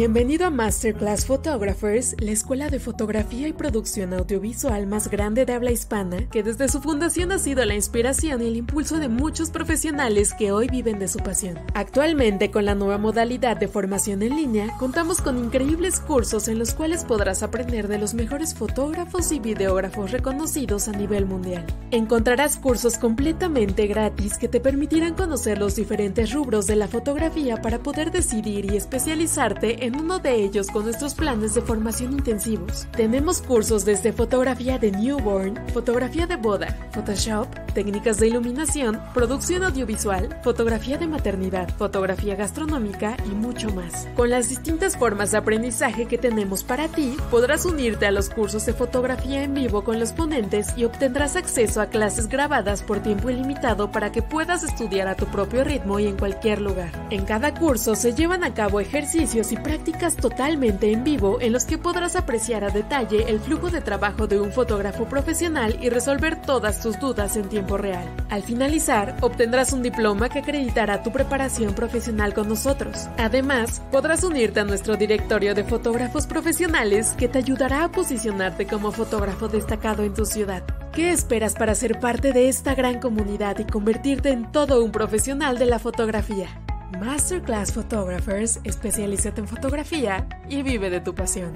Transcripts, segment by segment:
Bienvenido a Masterclass Photographers, la escuela de fotografía y producción audiovisual más grande de habla hispana, que desde su fundación ha sido la inspiración y el impulso de muchos profesionales que hoy viven de su pasión. Actualmente, con la nueva modalidad de formación en línea, contamos con increíbles cursos en los cuales podrás aprender de los mejores fotógrafos y videógrafos reconocidos a nivel mundial. Encontrarás cursos completamente gratis que te permitirán conocer los diferentes rubros de la fotografía para poder decidir y especializarte en uno de ellos con nuestros planes de formación intensivos. Tenemos cursos desde fotografía de newborn, fotografía de boda, Photoshop, técnicas de iluminación, producción audiovisual, fotografía de maternidad, fotografía gastronómica y mucho más. Con las distintas formas de aprendizaje que tenemos para ti, podrás unirte a los cursos de fotografía en vivo con los ponentes y obtendrás acceso a clases grabadas por tiempo ilimitado para que puedas estudiar a tu propio ritmo y en cualquier lugar. En cada curso se llevan a cabo ejercicios y prácticas totalmente en vivo en los que podrás apreciar a detalle el flujo de trabajo de un fotógrafo profesional y resolver todas tus dudas en tiempo real. Al finalizar, obtendrás un diploma que acreditará tu preparación profesional con nosotros. Además, podrás unirte a nuestro directorio de fotógrafos profesionales que te ayudará a posicionarte como fotógrafo destacado en tu ciudad. ¿Qué esperas para ser parte de esta gran comunidad y convertirte en todo un profesional de la fotografía? Masterclass Photographers, especialízate en fotografía y vive de tu pasión.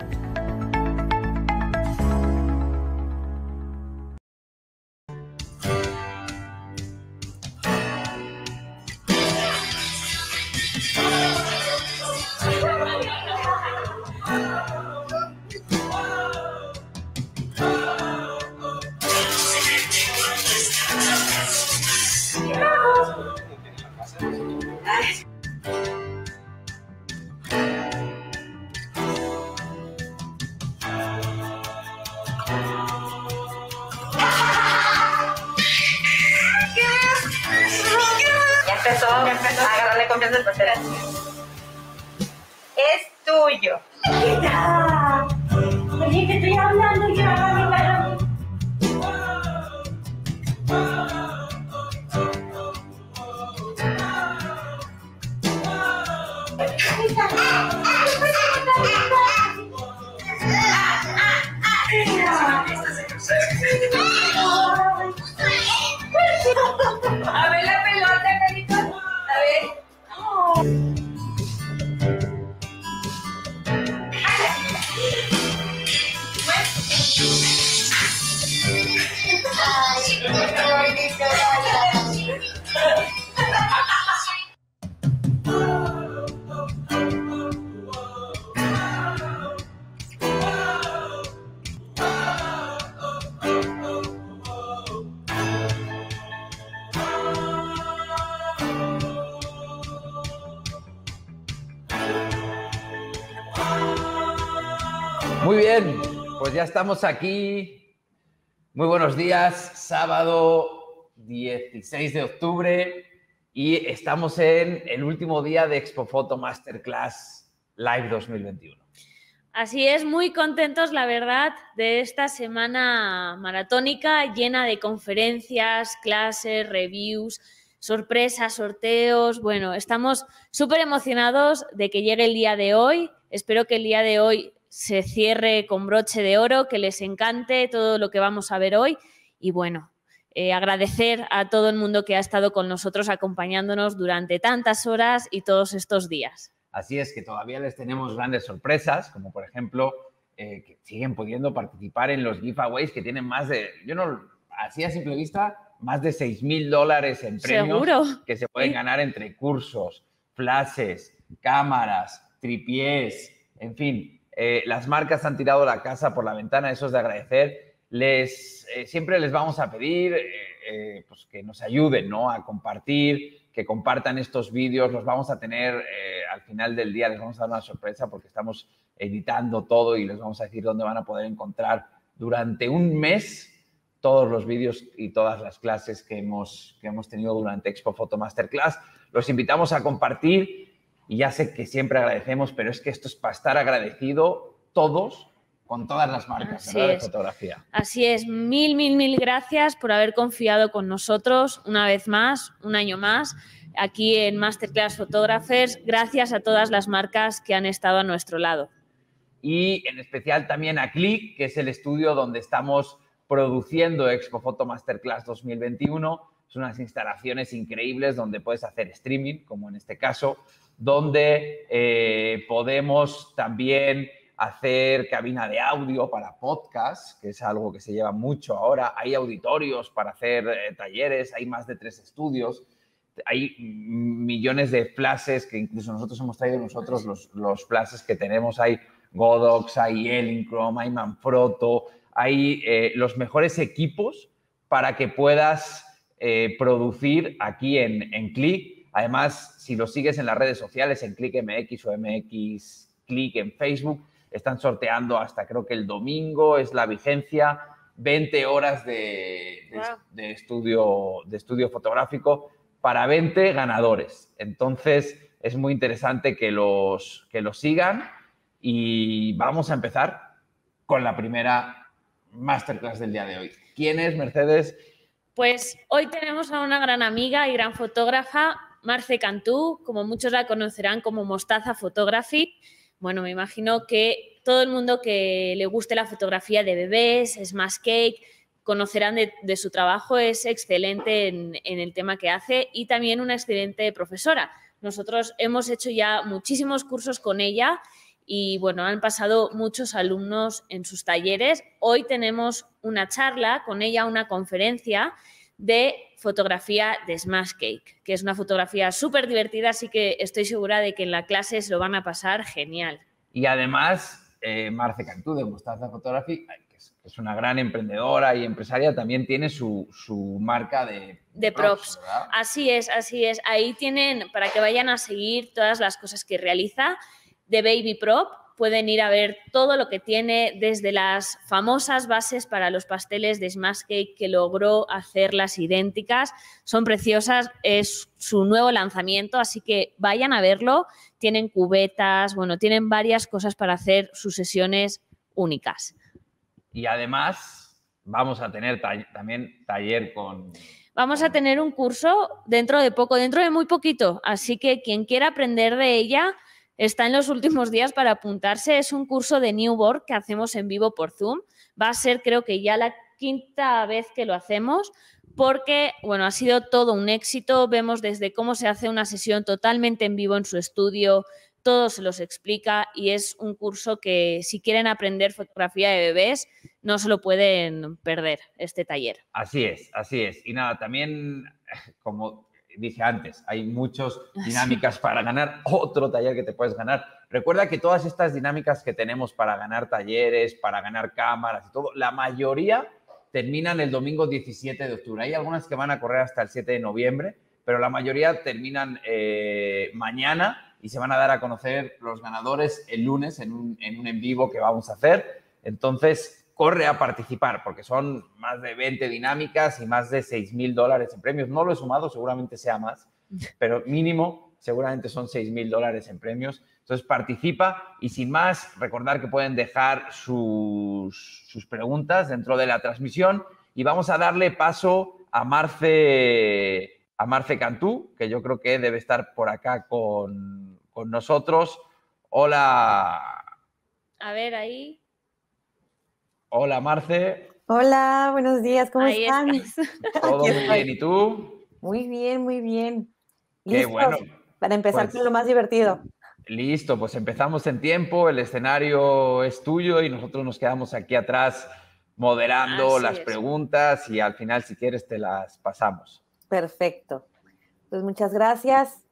agarrarle confianza al pastel. Es tuyo. Oye, que estoy hablando ya. ya estamos aquí. Muy buenos días, sábado 16 de octubre y estamos en el último día de Expo Foto Masterclass Live 2021. Así es, muy contentos, la verdad, de esta semana maratónica llena de conferencias, clases, reviews, sorpresas, sorteos. Bueno, estamos súper emocionados de que llegue el día de hoy. Espero que el día de hoy se cierre con broche de oro, que les encante todo lo que vamos a ver hoy y bueno, eh, agradecer a todo el mundo que ha estado con nosotros acompañándonos durante tantas horas y todos estos días. Así es que todavía les tenemos grandes sorpresas, como por ejemplo eh, que siguen pudiendo participar en los giveaways que tienen más de, yo no, así a simple vista, más de 6 mil dólares en premios que se pueden ganar entre cursos, clases, cámaras, tripiés, en fin, eh, las marcas han tirado la casa por la ventana, eso es de agradecer. Les, eh, siempre les vamos a pedir eh, pues que nos ayuden ¿no? a compartir, que compartan estos vídeos. Los vamos a tener al final del día, les vamos a dar una sorpresa porque estamos editando todo y les vamos a decir dónde van a poder encontrar durante un mes todos los vídeos y todas las clases que hemos, que hemos tenido durante Expo Photo Masterclass. Los invitamos a compartir y ya sé que siempre agradecemos, pero es que esto es para estar agradecido todos con todas las marcas de fotografía. Así es, mil, mil, mil gracias por haber confiado con nosotros una vez más, un año más, aquí en Masterclass Photographers. Gracias a todas las marcas que han estado a nuestro lado. Y en especial también a Click, que es el estudio donde estamos produciendo Expo Photo Masterclass 2021. Son unas instalaciones increíbles donde puedes hacer streaming, como en este caso, donde eh, podemos también hacer cabina de audio para podcast, que es algo que se lleva mucho ahora. Hay auditorios para hacer eh, talleres, hay más de tres estudios, hay millones de flashes que incluso nosotros hemos traído nosotros los, los que tenemos. Hay Godox, hay Elinchrom hay Manfrotto, hay eh, los mejores equipos para que puedas producir aquí en, en Click Además, si lo sigues en las redes sociales, en ClickMX o MX Click en Facebook, están sorteando hasta creo que el domingo es la vigencia, 20 horas de, estudio, de estudio fotográfico para 20 ganadores. Entonces, es muy interesante que los, que los sigan y vamos a empezar con la primera masterclass del día de hoy. ¿Quién es Mercedes? Pues hoy tenemos a una gran amiga y gran fotógrafa, Marce Cantú, como muchos la conocerán como Mostaza Photography. Bueno, me imagino que todo el mundo que le guste la fotografía de bebés, Smash cake, conocerán de, su trabajo, es excelente en el tema que hace y también una excelente profesora. Nosotros hemos hecho ya muchísimos cursos con ella y bueno, han pasado muchos alumnos en sus talleres. Hoy tenemos una charla con ella, una conferencia de fotografía de Smash Cake, que es una fotografía súper divertida, así que estoy segura de que en la clase se lo van a pasar genial. Y además, eh, Marce Cantú de Gustavo Photography, que es, una gran emprendedora y empresaria, también tiene su, marca de, de props. props así es, así es. Ahí tienen, para que vayan a seguir todas las cosas que realiza, de Baby Prop, pueden ir a ver todo lo que tiene desde las famosas bases para los pasteles de Smash Cake que logró hacerlas idénticas. Son preciosas, es su nuevo lanzamiento, así que vayan a verlo. Tienen cubetas, bueno, tienen varias cosas para hacer sus sesiones únicas. Y además vamos a tener también taller con vamos a tener un curso dentro de poco, dentro de muy poquito. Así que quien quiera aprender de ella, está en los últimos días para apuntarse. Es un curso de Newborn que hacemos en vivo por Zoom. Va a ser, creo que ya la quinta vez que lo hacemos porque, bueno, ha sido todo un éxito. Vemos desde cómo se hace una sesión totalmente en vivo en su estudio, todo se los explica y es un curso que si quieren aprender fotografía de bebés, no se lo pueden perder este taller. Así es, así es. Y nada, también como dije antes, hay muchas ah, dinámicas para ganar otro taller que te puedes ganar. Recuerda que todas estas dinámicas que tenemos para ganar talleres, para ganar cámaras y todo, la mayoría terminan el domingo 17 de octubre. Hay algunas que van a correr hasta el 7 de noviembre, pero la mayoría terminan eh, mañana y se van a dar a conocer los ganadores el lunes en un en, un en vivo que vamos a hacer. Entonces, corre a participar, porque son más de 20 dinámicas y más de 6 mil dólares en premios. No lo he sumado, seguramente sea más, pero mínimo seguramente son 6 mil dólares en premios. Entonces participa y sin más, recordar que pueden dejar sus, preguntas dentro de la transmisión y vamos a darle paso a Marce, a Marce Cantú, que yo creo que debe estar por acá con, con nosotros. Hola. A ver, ahí. Hola, Marce. Hola, buenos días, ¿cómo están? Todo muy bien, ¿y tú? Muy bien, muy bien. Qué bueno. Para empezar pues con lo más divertido. Listo, pues empezamos en tiempo, el escenario es tuyo y nosotros nos quedamos aquí atrás moderando las preguntas y al final si quieres te las pasamos. Perfecto. Pues muchas gracias.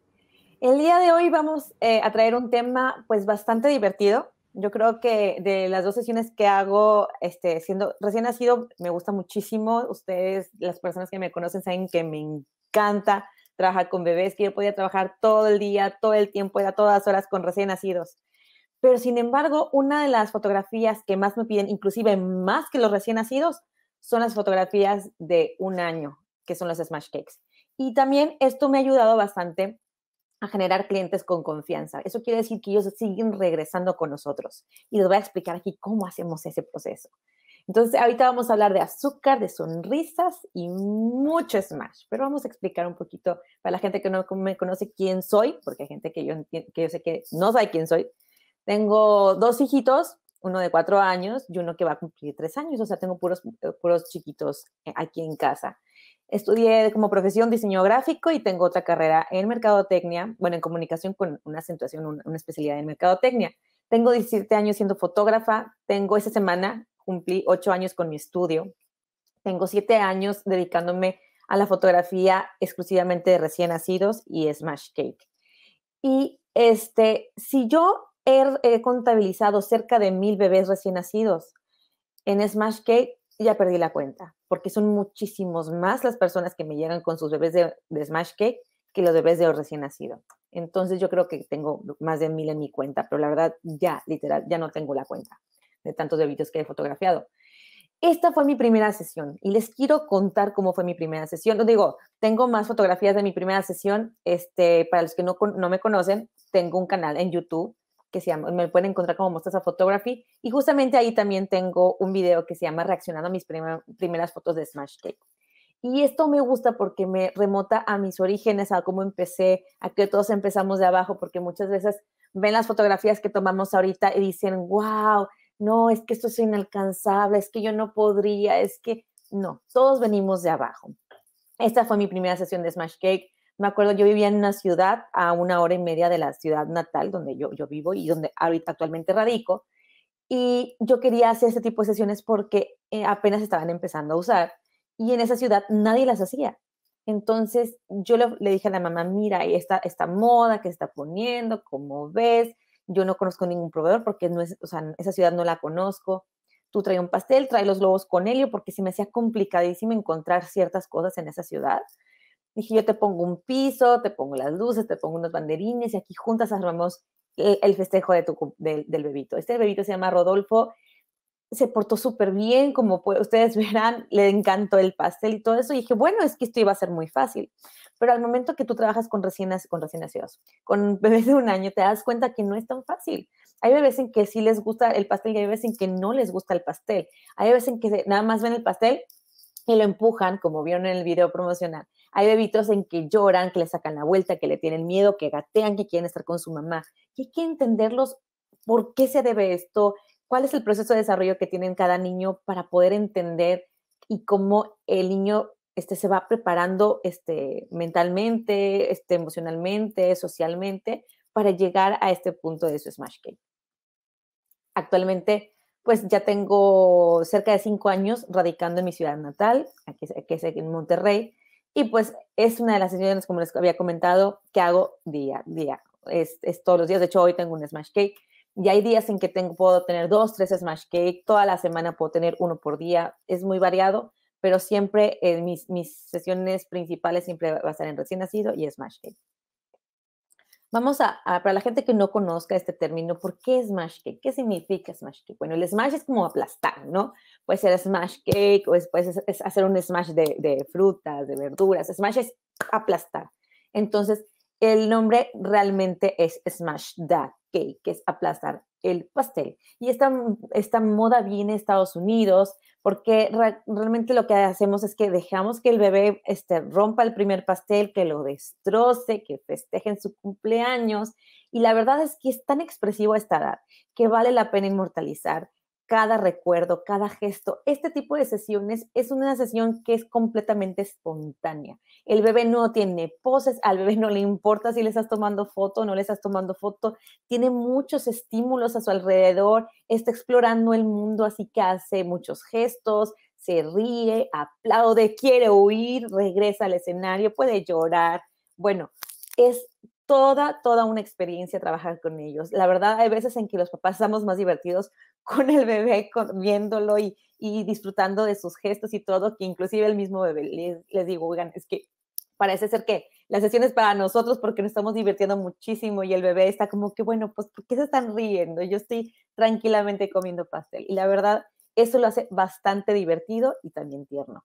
El día de hoy vamos eh, a traer un tema pues bastante divertido yo creo que de las dos sesiones que hago, este, siendo recién nacido, me gusta muchísimo. Ustedes, las personas que me conocen, saben que me encanta trabajar con bebés, que yo podía trabajar todo el día, todo el tiempo, a todas horas con recién nacidos. Pero sin embargo, una de las fotografías que más me piden, inclusive más que los recién nacidos, son las fotografías de un año, que son los smash cakes. Y también esto me ha ayudado bastante a generar clientes con confianza. Eso quiere decir que ellos siguen regresando con nosotros. Y les voy a explicar aquí cómo hacemos ese proceso. Entonces, ahorita vamos a hablar de azúcar, de sonrisas y mucho smash. Pero vamos a explicar un poquito para la gente que no me conoce quién soy, porque hay gente que yo, que yo sé que no sabe quién soy. Tengo dos hijitos, uno de cuatro años y uno que va a cumplir tres años. O sea, tengo puros, puros chiquitos eh, aquí en casa. Estudié como profesión diseño gráfico y tengo otra carrera en mercadotecnia, bueno, en comunicación con una acentuación, una, especialidad en mercadotecnia. Tengo 17 años siendo fotógrafa, tengo esta semana, cumplí 8 años con mi estudio, tengo 7 años dedicándome a la fotografía exclusivamente de recién nacidos y Smash Cake. Y este, si yo he, he contabilizado cerca de mil bebés recién nacidos, en Smash Cake ya perdí la cuenta, porque son muchísimos más las personas que me llegan con sus bebés de, Smash Cake que los bebés de recién nacido. Entonces yo creo que tengo más de mil en mi cuenta, pero la verdad ya, literal, ya no tengo la cuenta de tantos bebitos que he fotografiado. Esta fue mi primera sesión y les quiero contar cómo fue mi primera sesión. No digo, tengo más fotografías de mi primera sesión. Este, para los que no, no me conocen, tengo un canal en YouTube que se llama, me pueden encontrar como Mostaza Photography, y justamente ahí también tengo un video que se llama Reaccionando a mis primeras fotos de Smash Cake. Y esto me gusta porque me remota a mis orígenes, a cómo empecé, a que todos empezamos de abajo, porque muchas veces ven las fotografías que tomamos ahorita y dicen, wow, no, es que esto es inalcanzable, es que yo no podría, es que no, todos venimos de abajo. Esta fue mi primera sesión de Smash Cake. Me acuerdo, yo vivía en una ciudad a una hora y media de la ciudad natal donde yo, vivo y donde ahorita actualmente radico. Y yo quería hacer este tipo de sesiones porque eh, apenas estaban empezando a usar y en esa ciudad nadie las hacía. Entonces yo le, dije a la mamá, mira, esta, esta moda que se está poniendo, ¿cómo ves? Yo no conozco ningún proveedor porque no es, o esa ciudad no la conozco tú trae un pastel, trae los globos con helio, porque se me hacía complicadísimo encontrar ciertas cosas en esa ciudad. Dije, yo te pongo un piso, te pongo las luces, te pongo unos banderines y aquí juntas armamos el, festejo de tu, del bebito. Este bebito se llama Rodolfo, se portó súper bien, como ustedes verán, le encantó el pastel y todo eso. Y dije, bueno, es que esto iba a ser muy fácil. Pero al momento que tú trabajas con con recién nacidos, con bebés de un año, te das cuenta que no es tan fácil. Hay bebés en que sí les gusta el pastel y hay bebés en que no les gusta el pastel. Hay bebés en que nada más ven el pastel y lo empujan, como vieron en el video promocional. Hay bebitos en que lloran, que le sacan la vuelta, que le tienen miedo, que gatean, que quieren estar con su mamá. Y hay que entenderlos por qué se debe esto, cuál es el proceso de desarrollo que tienen cada niño para poder entender y cómo el niño este, se va preparando este, mentalmente, este, emocionalmente, socialmente, para llegar a este punto de su Smash Cake. Actualmente, pues ya tengo cerca de cinco años radicando en mi ciudad natal, aquí, que es en Monterrey, y pues es una de las sesiones, como les había comentado, que hago día a día. Es, todos los días. De hecho, hoy tengo un smash cake. Y hay días en que tengo, puedo tener dos, tres smash cake. Toda la semana puedo tener uno por día. Es muy variado, pero siempre en eh, mis, mis sesiones principales siempre va a ser en recién nacido y smash cake. Vamos a, para la gente que no conozca este término, ¿por qué smash cake? ¿Qué significa smash cake? Bueno, el smash es como aplastar, ¿no? puede ser smash cake, o pues, puede ser, es hacer un smash de, frutas, de verduras. Smash es aplastar. Entonces, el nombre realmente es Smash the Cake, que es aplastar el pastel. Y esta, esta moda viene de Estados Unidos porque realmente lo que hacemos es que dejamos que el bebé este, rompa el primer pastel, que lo destroce, que festeje en su cumpleaños. Y la verdad es que es tan expresivo a esta edad que vale la pena inmortalizar cada recuerdo, cada gesto. Este tipo de sesiones es una sesión que es completamente espontánea. El bebé no tiene poses, al bebé no le importa si le estás tomando foto o no le estás tomando foto. Tiene muchos estímulos a su alrededor, está explorando el mundo, así que hace muchos gestos, se ríe, aplaude, quiere huir, regresa al escenario, puede llorar. Bueno, es toda, toda una experiencia trabajar con ellos. La verdad, hay veces en que los papás estamos más divertidos con el bebé, viéndolo y, disfrutando de sus gestos y todo, que inclusive el mismo bebé les, digo, oigan, es que parece ser que la sesión es para nosotros porque nos estamos divirtiendo muchísimo y el bebé está como que, bueno, pues, ¿por qué se están riendo? Yo estoy tranquilamente comiendo pastel. Y la verdad, eso lo hace bastante divertido y también tierno.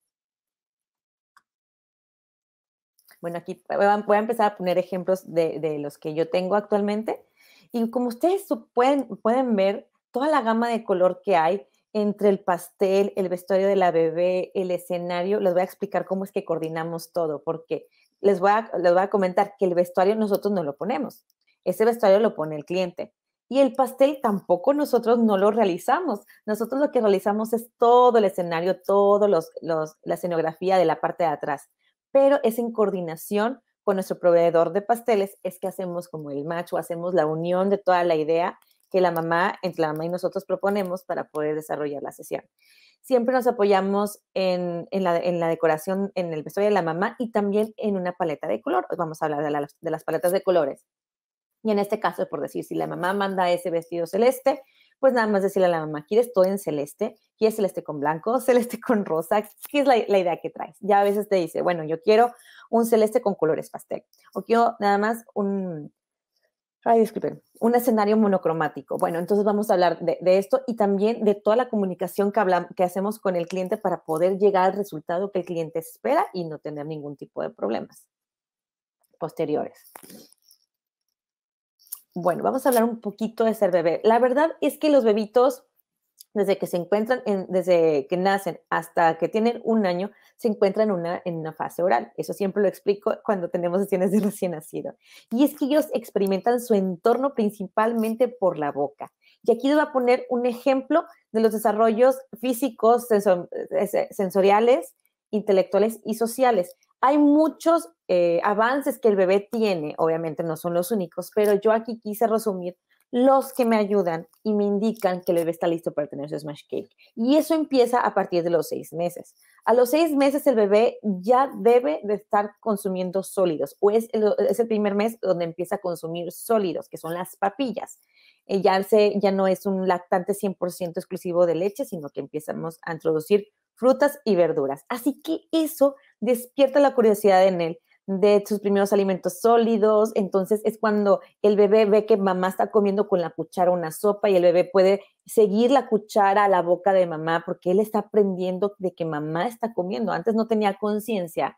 Bueno, aquí voy a empezar a poner ejemplos de, los que yo tengo actualmente. Y como ustedes pueden, pueden ver, toda la gama de color que hay entre el pastel, el vestuario de la bebé, el escenario, les voy a explicar cómo es que coordinamos todo, porque les voy a, les voy a comentar que el vestuario nosotros no lo ponemos, ese vestuario lo pone el cliente. Y el pastel tampoco nosotros no lo realizamos. Nosotros lo que realizamos es todo el escenario, toda los, la escenografía de la parte de atrás pero es en coordinación con nuestro proveedor de pasteles, es que hacemos como el macho, hacemos la unión de toda la idea que la mamá, entre la mamá y nosotros proponemos para poder desarrollar la sesión. Siempre nos apoyamos en, la, decoración, en el vestuario de la mamá y también en una paleta de color. vamos a hablar de, de las paletas de colores. Y en este caso, por decir, si la mamá manda ese vestido celeste, pues nada más decirle a la mamá, ¿quieres todo en celeste? ¿Quieres celeste con blanco? ¿Celeste con rosa? ¿Qué es la, idea que traes? Ya a veces te dice, bueno, yo quiero un celeste con colores pastel, o quiero nada más un, un escenario monocromático. Bueno, entonces vamos a hablar de, esto y también de toda la comunicación que, que hacemos con el cliente para poder llegar al resultado que el cliente espera y no tener ningún tipo de problemas posteriores. Bueno, vamos a hablar un poquito de ser bebé. La verdad es que los bebitos, desde que se encuentran, desde que nacen hasta que tienen un año, se encuentran en una fase oral. Eso siempre lo explico cuando tenemos sesiones de recién nacido. Y es que ellos experimentan su entorno principalmente por la boca. Y aquí les voy a poner un ejemplo de los desarrollos físicos, eh, sensoriales, intelectuales y sociales. Hay muchos eh, avances que el bebé tiene, obviamente no son los únicos, pero yo aquí quise resumir los que me ayudan y me indican que el bebé está listo para tener su smash cake. Y eso empieza a partir de los seis meses. A los seis meses el bebé ya debe de estar consumiendo sólidos, o es el, primer mes donde empieza a consumir sólidos, que son las papillas. Eh, ya, ya no es un lactante 100% exclusivo de leche, sino que empezamos a introducir frutas y verduras. Así que eso despierta la curiosidad en él de sus primeros alimentos sólidos. Entonces es cuando el bebé ve que mamá está comiendo con la cuchara una sopa y el bebé puede seguir la cuchara a la boca de mamá porque él está aprendiendo de que mamá está comiendo. Antes no tenía conciencia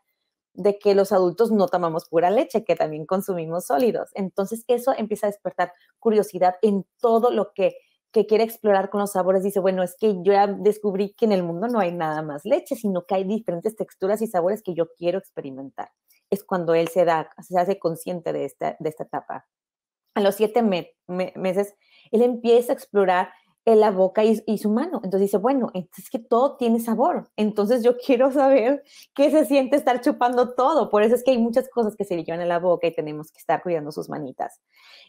de que los adultos no tomamos pura leche, que también consumimos sólidos. Entonces eso empieza a despertar curiosidad en todo lo que que quiere explorar con los sabores dice, bueno, es que yo ya descubrí que en el mundo no hay nada más leche, sino que hay diferentes texturas y sabores que yo quiero experimentar. Es cuando él se, da, se hace consciente de esta, de esta etapa. A los siete meses, él empieza a explorar en eh, la boca y, su mano. Entonces dice, bueno, es que todo tiene sabor. Entonces yo quiero saber qué se siente estar chupando todo. Por eso es que hay muchas cosas que se llevan a la boca y tenemos que estar cuidando sus manitas.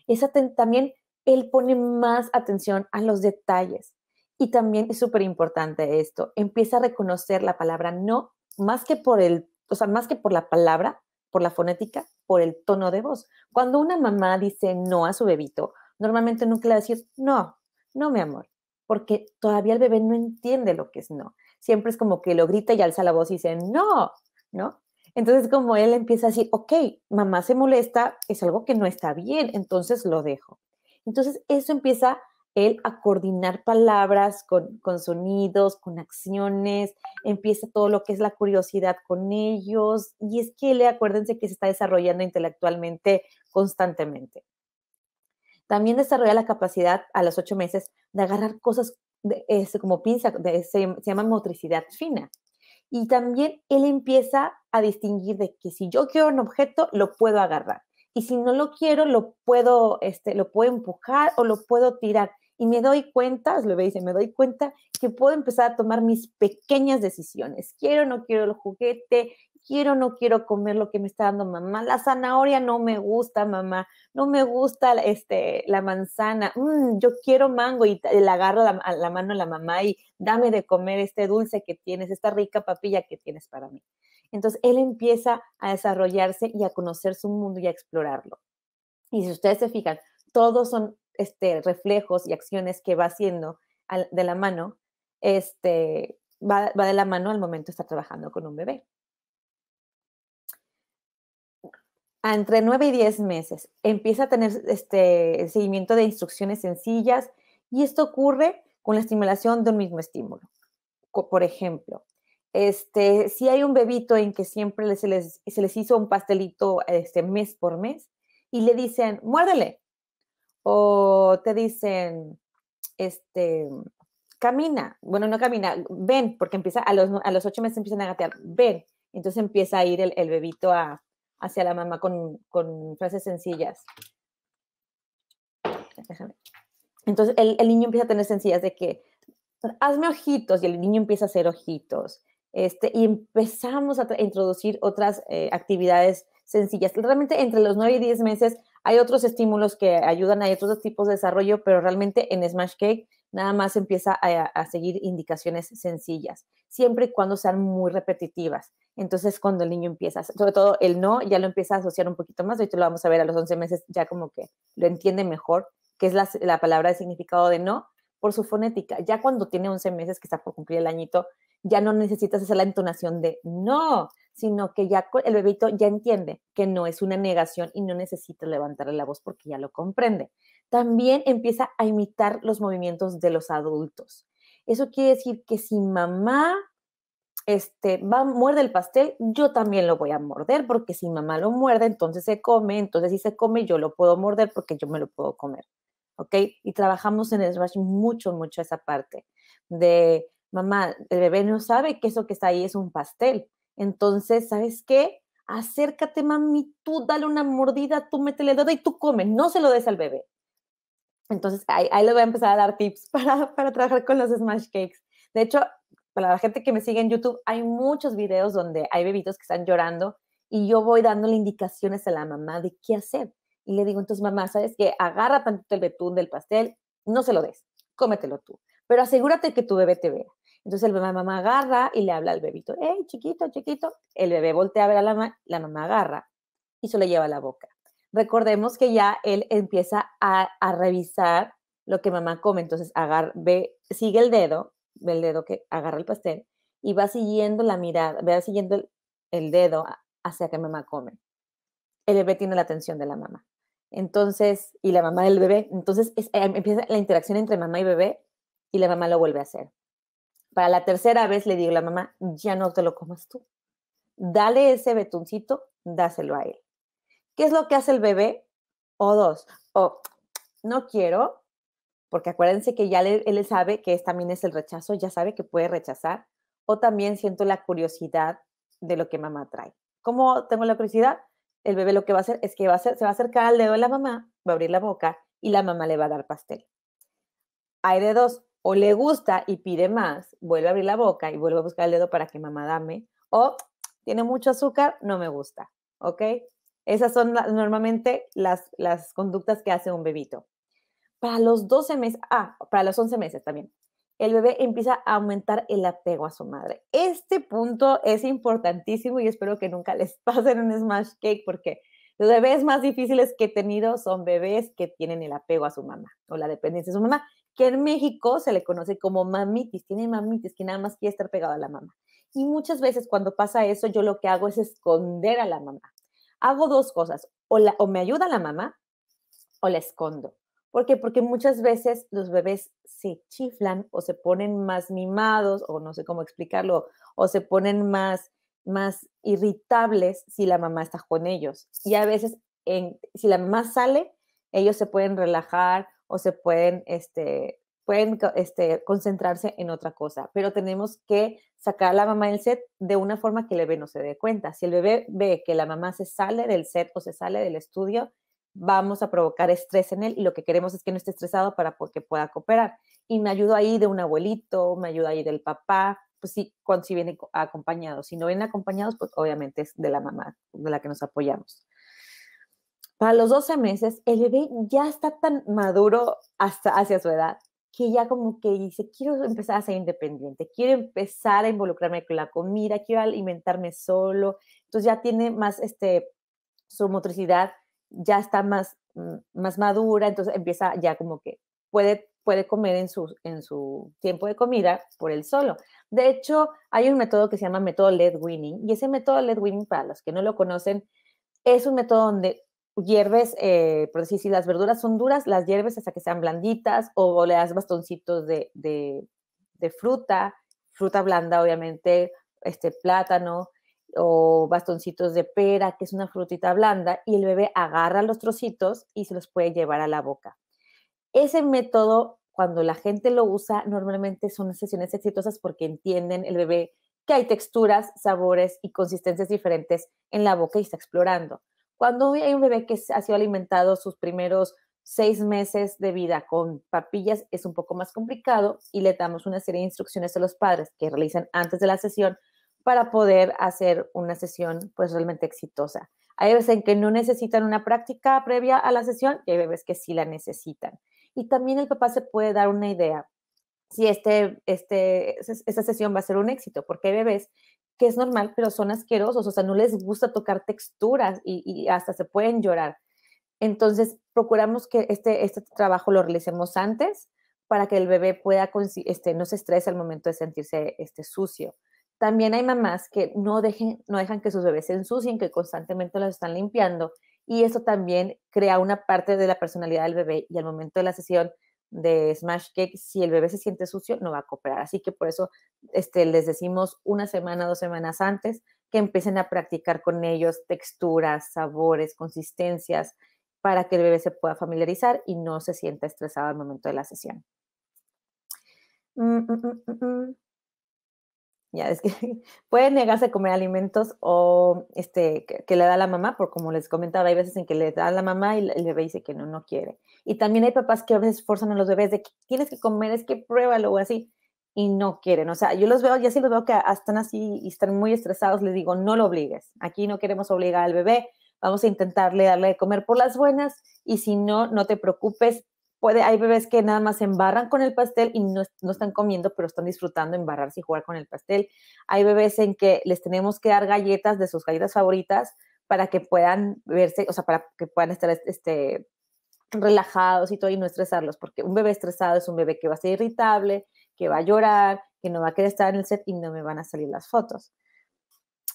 Esa también él pone más atención a los detalles. Y también es súper importante esto, empieza a reconocer la palabra no más que por el, o sea, más que por la palabra, por la fonética, por el tono de voz. Cuando una mamá dice no a su bebito, normalmente nunca le va a decir no, no, mi amor, porque todavía el bebé no entiende lo que es no. Siempre es como que lo grita y alza la voz y dice no, ¿no? Entonces como él empieza a decir, ok, mamá se molesta, es algo que no está bien, entonces lo dejo. Entonces, eso empieza él a coordinar palabras con, sonidos, con acciones, empieza todo lo que es la curiosidad con ellos, y es que le acuérdense que se está desarrollando intelectualmente constantemente. También desarrolla la capacidad a los ocho meses de agarrar cosas como pinza, se llama motricidad fina. Y también él empieza a distinguir de que si yo quiero un objeto, lo puedo agarrar y si no lo quiero, lo puedo, este, lo puedo empujar o lo puedo tirar. Y me doy cuenta, lo veis, me doy cuenta que puedo empezar a tomar mis pequeñas decisiones. Quiero, o no quiero el juguete, quiero, o no quiero comer lo que me está dando mamá. La zanahoria no me gusta, mamá. No me gusta este, la manzana. Mm, yo quiero mango y le agarro la, la mano a la mamá y dame de comer este dulce que tienes, esta rica papilla que tienes para mí. Entonces él empieza a desarrollarse y a conocer su mundo y a explorarlo. Y si ustedes se fijan, todos son este, reflejos y acciones que va haciendo de la mano, este, va, de la mano al momento de estar trabajando con un bebé. Entre 9 y 10 meses empieza a tener este seguimiento de instrucciones sencillas y esto ocurre con la estimulación de un mismo estímulo. Por ejemplo, este, si hay un bebito en que siempre se les, hizo un pastelito este, mes por mes y le dicen, muérdele, o te dicen, este, camina, bueno, no camina, ven, porque empieza, a los, ocho meses empiezan a gatear, ven, entonces empieza a ir el, bebito hacia la mamá con, frases sencillas. Entonces el, el, niño empieza a tener sencillas de que hazme ojitos y el niño empieza a hacer ojitos. Este, y empezamos a introducir otras eh, actividades sencillas. Realmente entre los 9 y 10 meses hay otros estímulos que ayudan, hay otros tipos de desarrollo, pero realmente en Smash Cake nada más empieza a, seguir indicaciones sencillas, siempre y cuando sean muy repetitivas. Entonces, cuando el niño empieza, sobre todo el no, ya lo empieza a asociar un poquito más, ahorita lo vamos a ver a los 11 meses, ya como que lo entiende mejor, que es la, la palabra de significado de no por su fonética. Ya cuando tiene 11 meses, que está por cumplir el añito, ya no necesitas hacer la entonación de no, sino que ya el bebito ya entiende que no es una negación y no necesita levantarle la voz porque ya lo comprende. También empieza a imitar los movimientos de los adultos. Eso quiere decir que si mamá este, va, muerde el pastel, yo también lo voy a morder, porque si mamá lo muerde, entonces se come, entonces si se come, yo lo puedo morder porque yo me lo puedo comer. ¿Ok? Y trabajamos en el Smash mucho, mucho esa parte de mamá, el bebé no sabe que eso que está ahí es un pastel. Entonces, ¿sabes qué? Acércate, mami, tú dale una mordida, tú métele el dedo y tú comes, no se lo des al bebé. Entonces, ahí, le voy a empezar a dar tips para, trabajar con los smash cakes. De hecho, para la gente que me sigue en YouTube, hay muchos videos donde hay bebitos que están llorando y yo voy dándole indicaciones a la mamá de qué hacer. Y le digo, entonces, mamá, ¿sabes qué? Agarra tantito el betún del pastel, no se lo des, cómetelo tú. Pero asegúrate que tu bebé te vea. Entonces la mamá agarra y le habla al bebito, hey, chiquito, chiquito. El bebé voltea a ver a la mamá, la mamá agarra y se le lleva a la boca. Recordemos que ya él empieza a, revisar lo que mamá come, entonces sigue el dedo, ve el dedo que agarra el pastel y va siguiendo la mirada, va siguiendo el, dedo hacia que mamá come. El bebé tiene la atención de la mamá. Entonces, y la mamá del bebé, entonces em, empieza la interacción entre mamá y bebé y la mamá lo vuelve a hacer. Para la tercera vez le digo a la mamá, ya no te lo comas tú. Dale ese betuncito, dáselo a él. ¿Qué es lo que hace el bebé? O dos, o no quiero, porque acuérdense que ya él sabe que también es el rechazo, ya sabe que puede rechazar, o también siento la curiosidad de lo que mamá trae. ¿Cómo tengo la curiosidad? El bebé lo que va a hacer es que va a se va a acercar al dedo de la mamá, va a abrir la boca y la mamá le va a dar pastel. Hay de dos, o le gusta y pide más, vuelve a abrir la boca y vuelve a buscar el dedo para que mamá dame, o tiene mucho azúcar, no me gusta, ¿ok? Esas son normalmente las, las conductas que hace un bebito. Para los 12 meses, ah, para los 11 meses también, el bebé empieza a aumentar el apego a su madre. Este punto es importantísimo y espero que nunca les pasen un smash cake porque los bebés más difíciles que he tenido son bebés que tienen el apego a su mamá o la dependencia de su mamá que en México se le conoce como mamitis, tiene mamitis, que nada más quiere estar pegado a la mamá. Y muchas veces cuando pasa eso, yo lo que hago es esconder a la mamá. Hago dos cosas, o, o me ayuda la mamá o la escondo. ¿Por qué? Porque muchas veces los bebés se chiflan o se ponen más mimados, o no sé cómo explicarlo, o se ponen más, más irritables si la mamá está con ellos. Y a veces, si la mamá sale, ellos se pueden relajar o se pueden, este, pueden este, concentrarse en otra cosa, pero tenemos que sacar a la mamá del set de una forma que el bebé no se dé cuenta. Si el bebé ve que la mamá se sale del set o se sale del estudio, vamos a provocar estrés en él y lo que queremos es que no esté estresado para que pueda cooperar. Y me ayudo ahí de un abuelito, me ayuda ahí del papá, pues sí, cuando si viene acompañados. Si no vienen acompañados, pues obviamente es de la mamá de la que nos apoyamos. Para los 12 meses, el bebé ya está tan maduro hasta hacia su edad que ya como que dice, quiero empezar a ser independiente, quiero empezar a involucrarme con la comida, quiero alimentarme solo. Entonces ya tiene más, este, su motricidad ya está más, mm, más madura, entonces empieza ya como que puede, puede comer en su, en su tiempo de comida por él solo. De hecho, hay un método que se llama método LED Winning y ese método LED Winning, para los que no lo conocen, es un método donde hierves, eh, por decir, si las verduras son duras, las hierves hasta que sean blanditas o le das bastoncitos de, de, de fruta, fruta blanda, obviamente, este plátano o bastoncitos de pera, que es una frutita blanda, y el bebé agarra los trocitos y se los puede llevar a la boca. Ese método, cuando la gente lo usa, normalmente son sesiones exitosas porque entienden el bebé que hay texturas, sabores y consistencias diferentes en la boca y está explorando. Cuando hay un bebé que ha sido alimentado sus primeros seis meses de vida con papillas es un poco más complicado y le damos una serie de instrucciones a los padres que realizan antes de la sesión para poder hacer una sesión pues realmente exitosa. Hay veces en que no necesitan una práctica previa a la sesión y hay bebés que sí la necesitan. Y también el papá se puede dar una idea si este, este, esta sesión va a ser un éxito, porque hay bebés que es normal, pero son asquerosos, o sea, no les gusta tocar texturas y, hasta se pueden llorar. Entonces, procuramos que este, este trabajo lo realicemos antes para que el bebé pueda, este, no se estrese al momento de sentirse este, sucio. También hay mamás que no, dejen, no dejan que sus bebés se ensucien, que constantemente los están limpiando, y eso también crea una parte de la personalidad del bebé y al momento de la sesión de Smash Cake, si el bebé se siente sucio, no va a cooperar. Así que por eso este, les decimos una semana, dos semanas antes, que empiecen a practicar con ellos texturas, sabores, consistencias, para que el bebé se pueda familiarizar y no se sienta estresado al momento de la sesión. Mm, mm, mm, ya es que puede negarse a comer alimentos o este que, le da la mamá, por como les comentaba, hay veces en que le da la mamá y el bebé dice que no, no quiere. Y también hay papás que a veces forzan a los bebés de que tienes que comer, es que pruébalo o así, y no quieren. O sea, yo los veo, ya sí los veo que están así y están muy estresados, les digo, no lo obligues. Aquí no queremos obligar al bebé, vamos a intentarle darle de comer por las buenas y si no, no te preocupes, Puede, hay bebés que nada más se embarran con el pastel y no, están comiendo, pero están disfrutando embarrarse y jugar con el pastel. Hay bebés en que les tenemos que dar galletas de sus galletas favoritas para que puedan verse, o sea, para que puedan estar este, relajados y todo y no estresarlos, porque un bebé estresado es un bebé que va a ser irritable, que va a llorar, que no va a querer estar en el set y no me van a salir las fotos.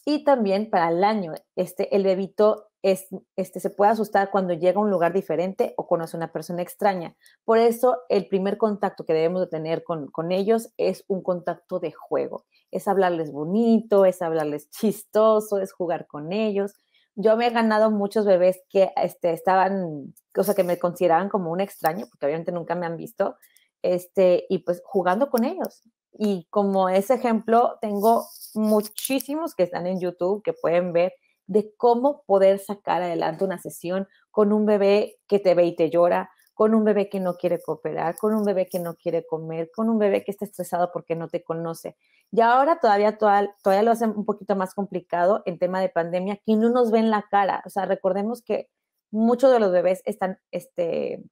Y también para el año, este, el bebito este, se puede asustar cuando llega a un lugar diferente o conoce a una persona extraña. Por eso, el primer contacto que debemos de tener con, ellos es un contacto de juego. Es hablarles bonito, es hablarles chistoso, es jugar con ellos. Yo me he ganado muchos bebés que este, estaban, o sea, que me consideraban como un extraño, porque obviamente nunca me han visto, este, y pues jugando con ellos. Y como ese ejemplo, tengo muchísimos que están en YouTube que pueden ver de cómo poder sacar adelante una sesión con un bebé que te ve y te llora, con un bebé que no quiere cooperar, con un bebé que no quiere comer, con un bebé que está estresado porque no te conoce. Y ahora todavía, todavía, lo hacen un poquito más complicado en tema de pandemia, que no nos ven la cara. O sea, recordemos que muchos de los bebés están, este,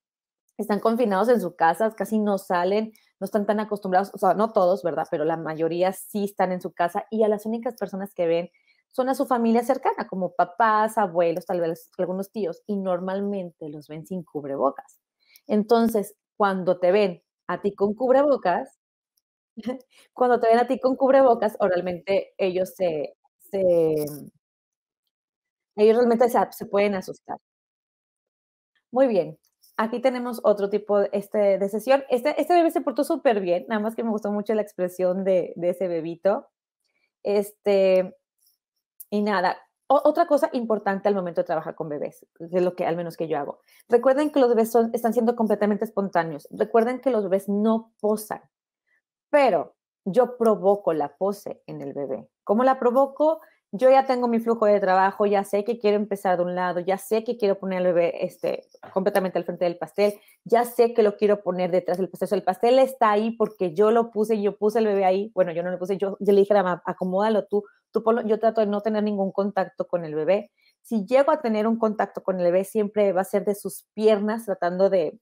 están confinados en sus casas, casi no salen, no están tan acostumbrados, o sea, no todos, ¿verdad? Pero la mayoría sí están en su casa y a las únicas personas que ven son a su familia cercana, como papás, abuelos, tal vez algunos tíos, y normalmente los ven sin cubrebocas. Entonces, cuando te ven a ti con cubrebocas, cuando te ven a ti con cubrebocas, oralmente ellos se, ellos realmente se, pueden asustar. Muy bien. Aquí tenemos otro tipo de, este, sesión. Este, este bebé se portó súper bien, nada más que me gustó mucho la expresión de, de ese bebito. Este, y nada, otra cosa importante al momento de trabajar con bebés, de lo que al menos que yo hago. Recuerden que los bebés están siendo completamente espontáneos. Recuerden que los bebés no posan, pero yo provoco la pose en el bebé. ¿Cómo la provoco? Yo ya tengo mi flujo de trabajo, ya sé que quiero empezar de un lado, ya sé que quiero poner al bebé este, completamente al frente del pastel, ya sé que lo quiero poner detrás del pastel. O el pastel está ahí porque yo lo puse, yo puse el bebé ahí. Bueno, yo no lo puse, yo, le dije a mamá, acomódalo tú yo trato de no tener ningún contacto con el bebé. Si llego a tener un contacto con el bebé, siempre va a ser de sus piernas, tratando de,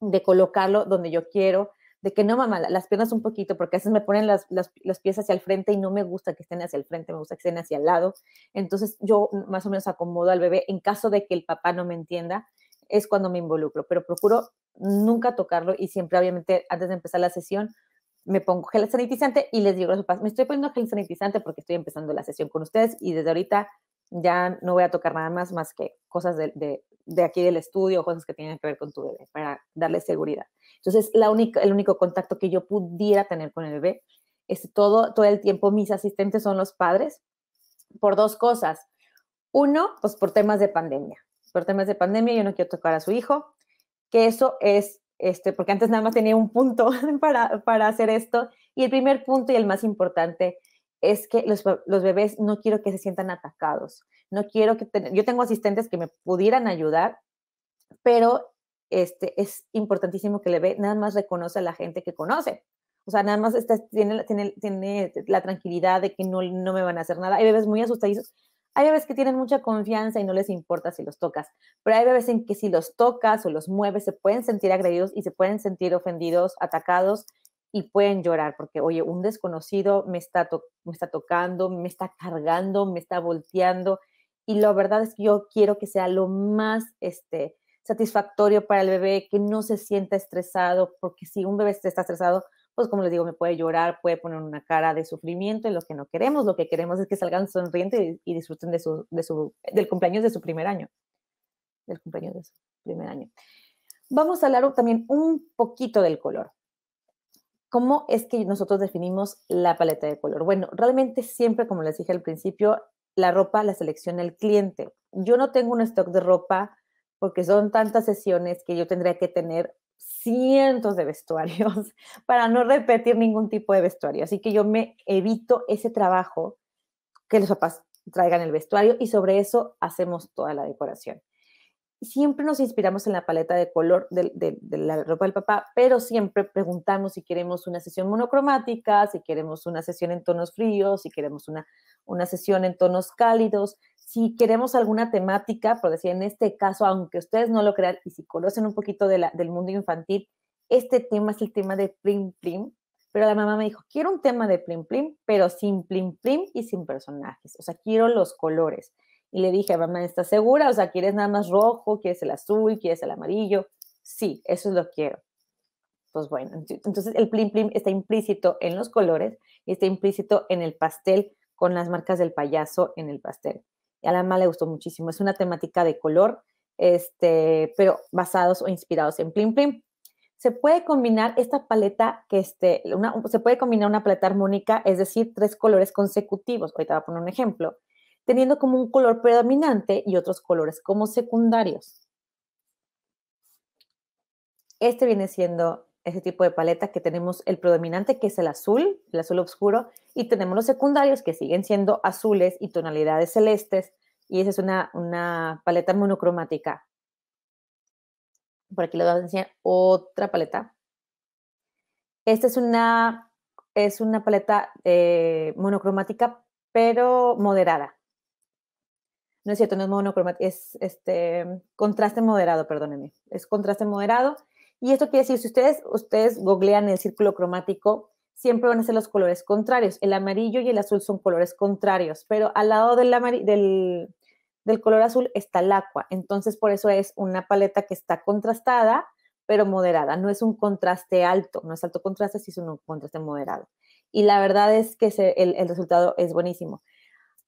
de colocarlo donde yo quiero, de que no, mamá, las piernas un poquito, porque a veces me ponen las, las, las, pies hacia el frente y no me gusta que estén hacia el frente, me gusta que estén hacia el lado. Entonces yo más o menos acomodo al bebé en caso de que el papá no me entienda, es cuando me involucro, pero procuro nunca tocarlo y siempre, obviamente, antes de empezar la sesión, me pongo gel sanitizante y les digo a los papás, me estoy poniendo gel sanitizante porque estoy empezando la sesión con ustedes y desde ahorita ya no voy a tocar nada más más que cosas de, de, de aquí del estudio, cosas que tienen que ver con tu bebé para darle seguridad. Entonces, la única, el único contacto que yo pudiera tener con el bebé es todo, todo el tiempo mis asistentes son los padres por dos cosas. Uno, pues por temas de pandemia. Por temas de pandemia yo no quiero tocar a su hijo, que eso es este, porque antes nada más tenía un punto para, para hacer esto. Y el primer punto y el más importante es que los, bebés no quiero que se sientan atacados. No quiero que... yo tengo asistentes que me pudieran ayudar, pero este, es importantísimo que el bebé nada más reconoce a la gente que conoce. O sea, nada más tiene, tiene, la tranquilidad de que no, no me van a hacer nada. Hay bebés muy asustadizos. Hay bebés que tienen mucha confianza y no les importa si los tocas, pero hay bebés en que si los tocas o los mueves se pueden sentir agredidos y se pueden sentir ofendidos, atacados y pueden llorar porque, oye, un desconocido me está, me está tocando, me está cargando, me está volteando y la verdad es que yo quiero que sea lo más este, satisfactorio para el bebé, que no se sienta estresado, porque si un bebé está estresado, pues como les digo, me puede llorar, puede poner una cara de sufrimiento y lo que no queremos, lo que queremos es que salgan sonrientes y, disfruten de su, del cumpleaños de su primer año. Del cumpleaños de su primer año. Vamos a hablar también un poquito del color. ¿Cómo es que nosotros definimos la paleta de color? Bueno, realmente siempre, como les dije al principio, la ropa la selecciona el cliente. Yo no tengo un stock de ropa porque son tantas sesiones que yo tendría que tener cientos de vestuarios para no repetir ningún tipo de vestuario. Así que yo me evito ese trabajo que los papás traigan el vestuario y sobre eso hacemos toda la decoración. Siempre nos inspiramos en la paleta de color de, de la ropa del papá, pero siempre preguntamos si queremos una sesión monocromática, si queremos una sesión en tonos fríos, si queremos una una sesión en tonos cálidos. Si queremos alguna temática, por decir, en este caso, aunque ustedes no lo crean y si conocen un poquito del mundo infantil, este tema es el tema de Plim Plim, pero la mamá me dijo, quiero un tema de Plim Plim, pero sin Plim Plim y sin personajes, o sea, quiero los colores. Y le dije, mamá, ¿estás segura? O sea, ¿quieres nada más rojo? ¿Quieres el azul? ¿Quieres el amarillo? Sí, eso es lo que quiero. Pues bueno, entonces el Plim Plim está implícito en los colores está implícito en el pastel con las marcas del payaso en el pastel. Y a la mamá le gustó muchísimo. Es una temática de color, este, pero basados o inspirados en Plim Plim. Se puede combinar esta paleta, que este, una, se puede combinar una paleta armónica, es decir, tres colores consecutivos. Ahorita voy a poner un ejemplo. Teniendo como un color predominante y otros colores como secundarios. Este viene siendo ese tipo de paleta que tenemos el predominante, que es el azul, el azul oscuro, y tenemos los secundarios que siguen siendo azules y tonalidades celestes, y esa es una, paleta monocromática. Por aquí le voy a enseñar otra paleta. Esta es una, es una paleta eh, monocromática, pero moderada. No es cierto, no es monocromática, es este, contraste moderado, perdónenme. Es contraste moderado y esto quiere decir, si ustedes, ustedes googlean el círculo cromático, siempre van a ser los colores contrarios. El amarillo y el azul son colores contrarios, pero al lado del, color azul está el agua. Entonces, por eso es una paleta que está contrastada, pero moderada. No es un contraste alto, no es alto contraste, si es un contraste moderado. Y la verdad es que el, resultado es buenísimo.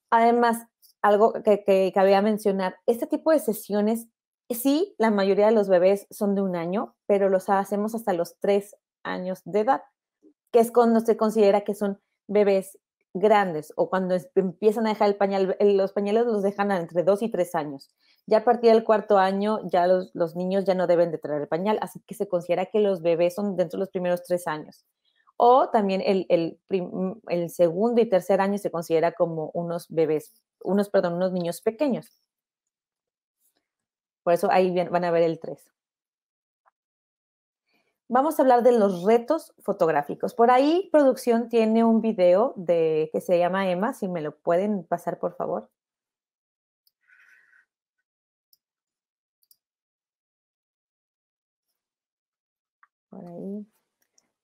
Además, algo que, que cabía mencionar, este tipo de sesiones Sí, la mayoría de los bebés son de un año, pero los hacemos hasta los tres años de edad, que es cuando se considera que son bebés grandes o cuando empiezan a dejar el pañal, eh, los pañales los dejan entre dos y tres años. Ya a partir del cuarto año, ya los, niños ya no deben de traer el pañal, así que se considera que los bebés son dentro de los primeros tres años. O también el, el segundo y tercer año se considera como unos bebés, unos, perdón, unos niños pequeños. Por eso ahí van a ver el 3. Vamos a hablar de los retos fotográficos. Por ahí producción tiene un video de, que se llama Emma, si me lo pueden pasar por favor. Por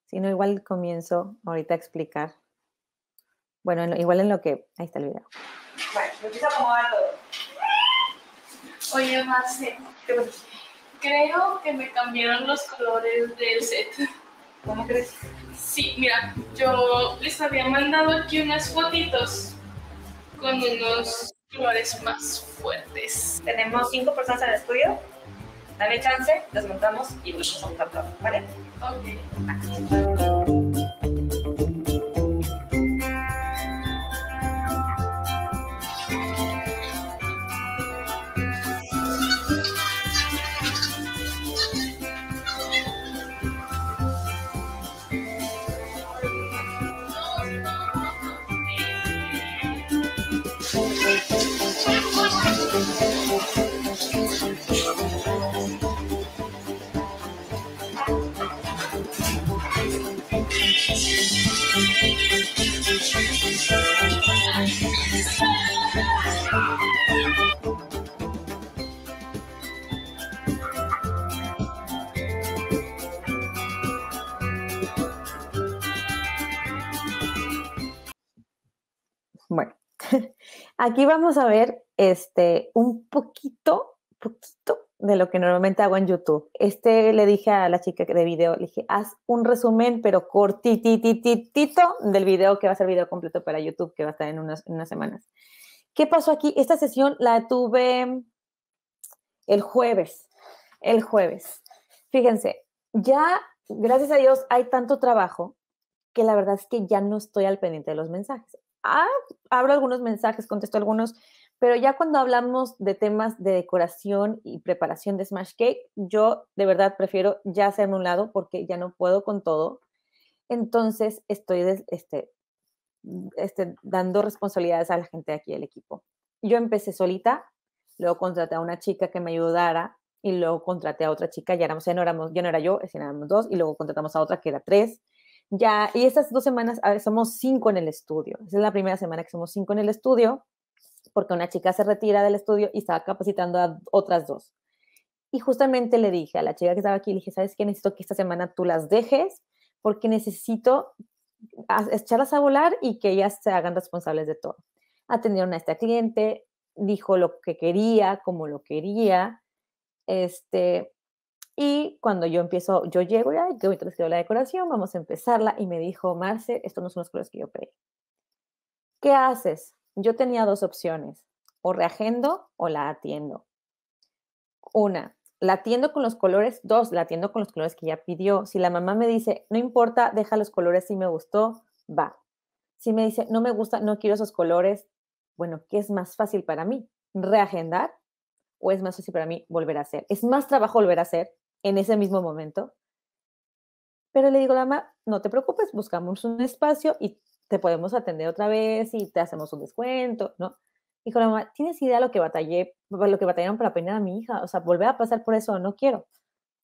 Si no, igual comienzo ahorita a explicar. Bueno, igual en lo que... Ahí está el video. Bueno, Oye, Marce, Creo que me cambiaron los colores del set. ¿Cómo crees? Sí, mira, yo les había mandado aquí unas fotitos con unos colores más fuertes. Tenemos cinco personas en el estudio. Dale chance, desmontamos y vamos a ¿vale? Ok. Aquí vamos a ver este, un poquito, poquito de lo que normalmente hago en YouTube. Este le dije a la chica de video, le dije, haz un resumen, pero cortitititito del video que va a ser video completo para YouTube, que va a estar en unas, en unas semanas. ¿Qué pasó aquí? Esta sesión la tuve el jueves, el jueves. Fíjense, ya, gracias a Dios, hay tanto trabajo que la verdad es que ya no estoy al pendiente de los mensajes. Ah, abro algunos mensajes, contesto algunos, pero ya cuando hablamos de temas de decoración y preparación de smash cake, yo de verdad prefiero ya hacerme un lado porque ya no puedo con todo. Entonces estoy este, este, dando responsabilidades a la gente de aquí del equipo. Yo empecé solita, luego contraté a una chica que me ayudara y luego contraté a otra chica, ya, éramos, ya no éramos, ya no era yo, éramos dos, y luego contratamos a otra que era tres, ya, y estas dos semanas, a ver, somos cinco en el estudio. Esa es la primera semana que somos cinco en el estudio, porque una chica se retira del estudio y estaba capacitando a otras dos. Y justamente le dije a la chica que estaba aquí, le dije, ¿sabes qué? Necesito que esta semana tú las dejes, porque necesito echarlas a volar y que ellas se hagan responsables de todo. Atendieron a este cliente, dijo lo que quería, como lo quería, este, y cuando yo empiezo, yo llego ya, yo me les la decoración, vamos a empezarla. Y me dijo, Marce, estos no son los colores que yo pedí. ¿Qué haces? Yo tenía dos opciones, o reagendo o la atiendo. Una, la atiendo con los colores, dos, la atiendo con los colores que ya pidió. Si la mamá me dice, no importa, deja los colores si me gustó, va. Si me dice, no me gusta, no quiero esos colores, bueno, ¿qué es más fácil para mí? ¿Reagendar? ¿O es más fácil para mí volver a hacer? Es más trabajo volver a hacer, en ese mismo momento. Pero le digo, la mamá no te preocupes, buscamos un espacio y te podemos atender otra vez y te hacemos un descuento, ¿no? Dijo la mamá, ¿tienes idea lo que batallé, lo que batallaron para peinar a mi hija? O sea, volver a pasar por eso, no quiero,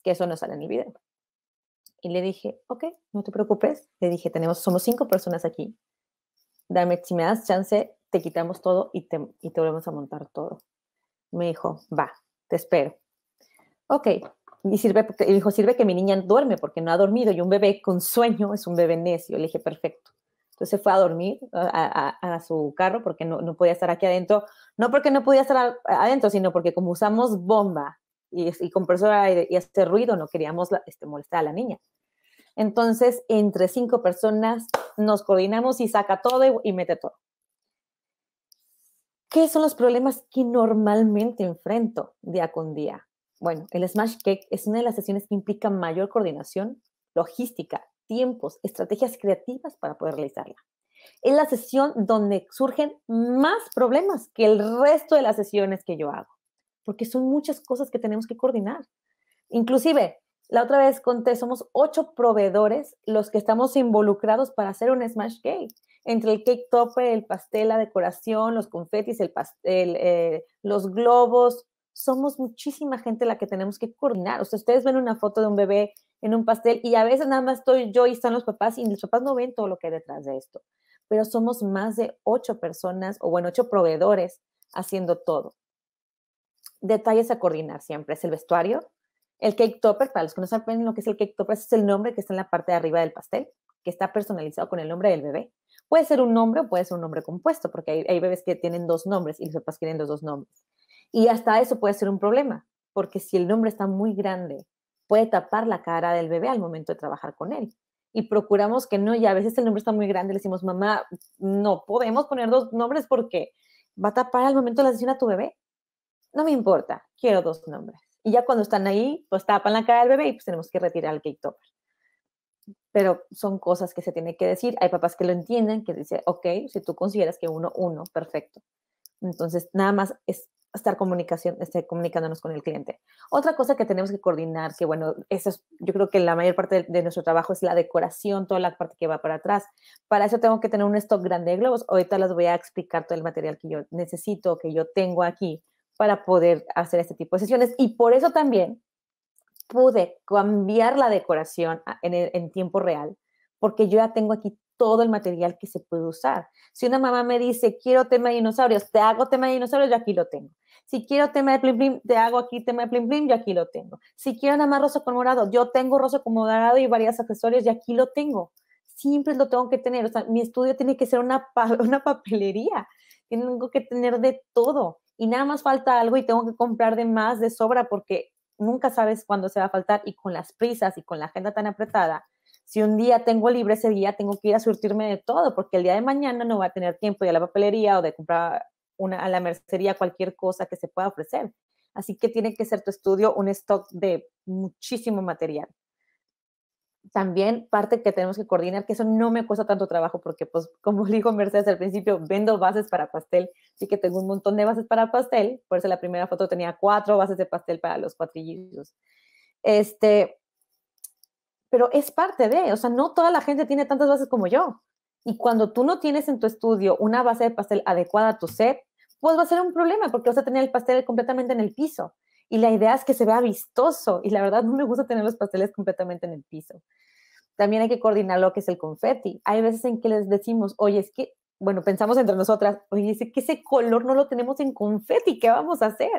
que eso no sale en el video. Y le dije, ok, no te preocupes. Le dije, tenemos, somos cinco personas aquí. Dame, si me das chance, te quitamos todo y te, y te volvemos a montar todo. Me dijo, va, te espero. Ok, y sirve, dijo, sirve que mi niña duerme porque no ha dormido y un bebé con sueño es un bebé necio. Le dije, perfecto. Entonces fue a dormir a, su carro porque no, podía estar aquí adentro. No porque no podía estar adentro, sino porque como usamos bomba y, y compresora aire y hace ruido, no queríamos este, molestar a la niña. Entonces, entre cinco personas nos coordinamos y saca todo y mete todo. ¿Qué son los problemas que normalmente enfrento día con día? Bueno, el Smash Cake es una de las sesiones que implica mayor coordinación, logística, tiempos, estrategias creativas para poder realizarla. Es la sesión donde surgen más problemas que el resto de las sesiones que yo hago, porque son muchas cosas que tenemos que coordinar. Inclusive, la otra vez conté, somos ocho proveedores los que estamos involucrados para hacer un smash cake. Entre el cake tope, el pastel, la decoración, los confetis, el pastel, eh, los globos, somos muchísima gente la que tenemos que coordinar. O sea, ustedes ven una foto de un bebé en un pastel y a veces nada más estoy yo y están los papás y los papás no ven todo lo que hay detrás de esto, pero somos más de ocho personas o bueno, ocho proveedores haciendo todo. Detalles a coordinar siempre es el vestuario, el cake topper, para los que no saben lo que es el cake topper, es el nombre que está en la parte de arriba del pastel, que está personalizado con el nombre del bebé. Puede ser un nombre o puede ser un nombre compuesto, porque hay, bebés que tienen dos nombres y los papás quieren los dos nombres. Y hasta eso puede ser un problema, porque si el nombre está muy grande, puede tapar la cara del bebé al momento de trabajar con él. Y procuramos que no, y a veces el nombre está muy grande, le decimos, mamá, no podemos poner dos nombres porque va a tapar al momento de la sesión a tu bebé. No me importa, quiero dos nombres. Y ya cuando están ahí, pues tapan la cara del bebé y pues tenemos que retirar el cake topper. Pero son cosas que se tienen que decir. Hay papás que lo entienden, que dicen, ok, si tú consideras que uno, uno, perfecto. Entonces, nada más es estar comunicación, este, comunicándonos con el cliente. Otra cosa que tenemos que coordinar, que bueno, eso es, yo creo que la mayor parte de, nuestro trabajo es la decoración, toda la parte que va para atrás. Para eso tengo que tener un stock grande de globos. Ahorita les voy a explicar todo el material que yo necesito, que yo tengo aquí para poder hacer este tipo de sesiones. Y por eso también pude cambiar la decoración en, en tiempo real, porque yo ya tengo aquí todo el material que se puede usar. Si una mamá me dice, quiero tema de dinosaurios, te hago tema de dinosaurios, yo aquí lo tengo. Si quiero tema de plim plim, te hago aquí tema de plim plim, yo aquí lo tengo. Si quiero nada más rosa con morado, yo tengo rosa con morado y varios accesorios, y aquí lo tengo. Siempre lo tengo que tener. O sea, mi estudio tiene que ser una, una papelería. Tengo que tener de todo. Y nada más falta algo y tengo que comprar de más, de sobra, porque nunca sabes cuándo se va a faltar. Y con las prisas y con la agenda tan apretada, si un día tengo libre ese día, tengo que ir a surtirme de todo, porque el día de mañana no va a tener tiempo de ir a la papelería o de comprar una, a la mercería cualquier cosa que se pueda ofrecer. Así que tiene que ser tu estudio un stock de muchísimo material. También parte que tenemos que coordinar, que eso no me cuesta tanto trabajo, porque pues como dijo Mercedes al principio, vendo bases para pastel, así que tengo un montón de bases para pastel, por eso la primera foto tenía cuatro bases de pastel para los cuatrillizos. Este, pero es parte de, o sea, no toda la gente tiene tantas bases como yo. Y cuando tú no tienes en tu estudio una base de pastel adecuada a tu set, pues va a ser un problema porque vas a tener el pastel completamente en el piso. Y la idea es que se vea vistoso. Y la verdad no me gusta tener los pasteles completamente en el piso. También hay que coordinar lo que es el confeti. Hay veces en que les decimos, oye, es que, bueno, pensamos entre nosotras, oye, es que ese color no lo tenemos en confeti, ¿qué vamos a hacer?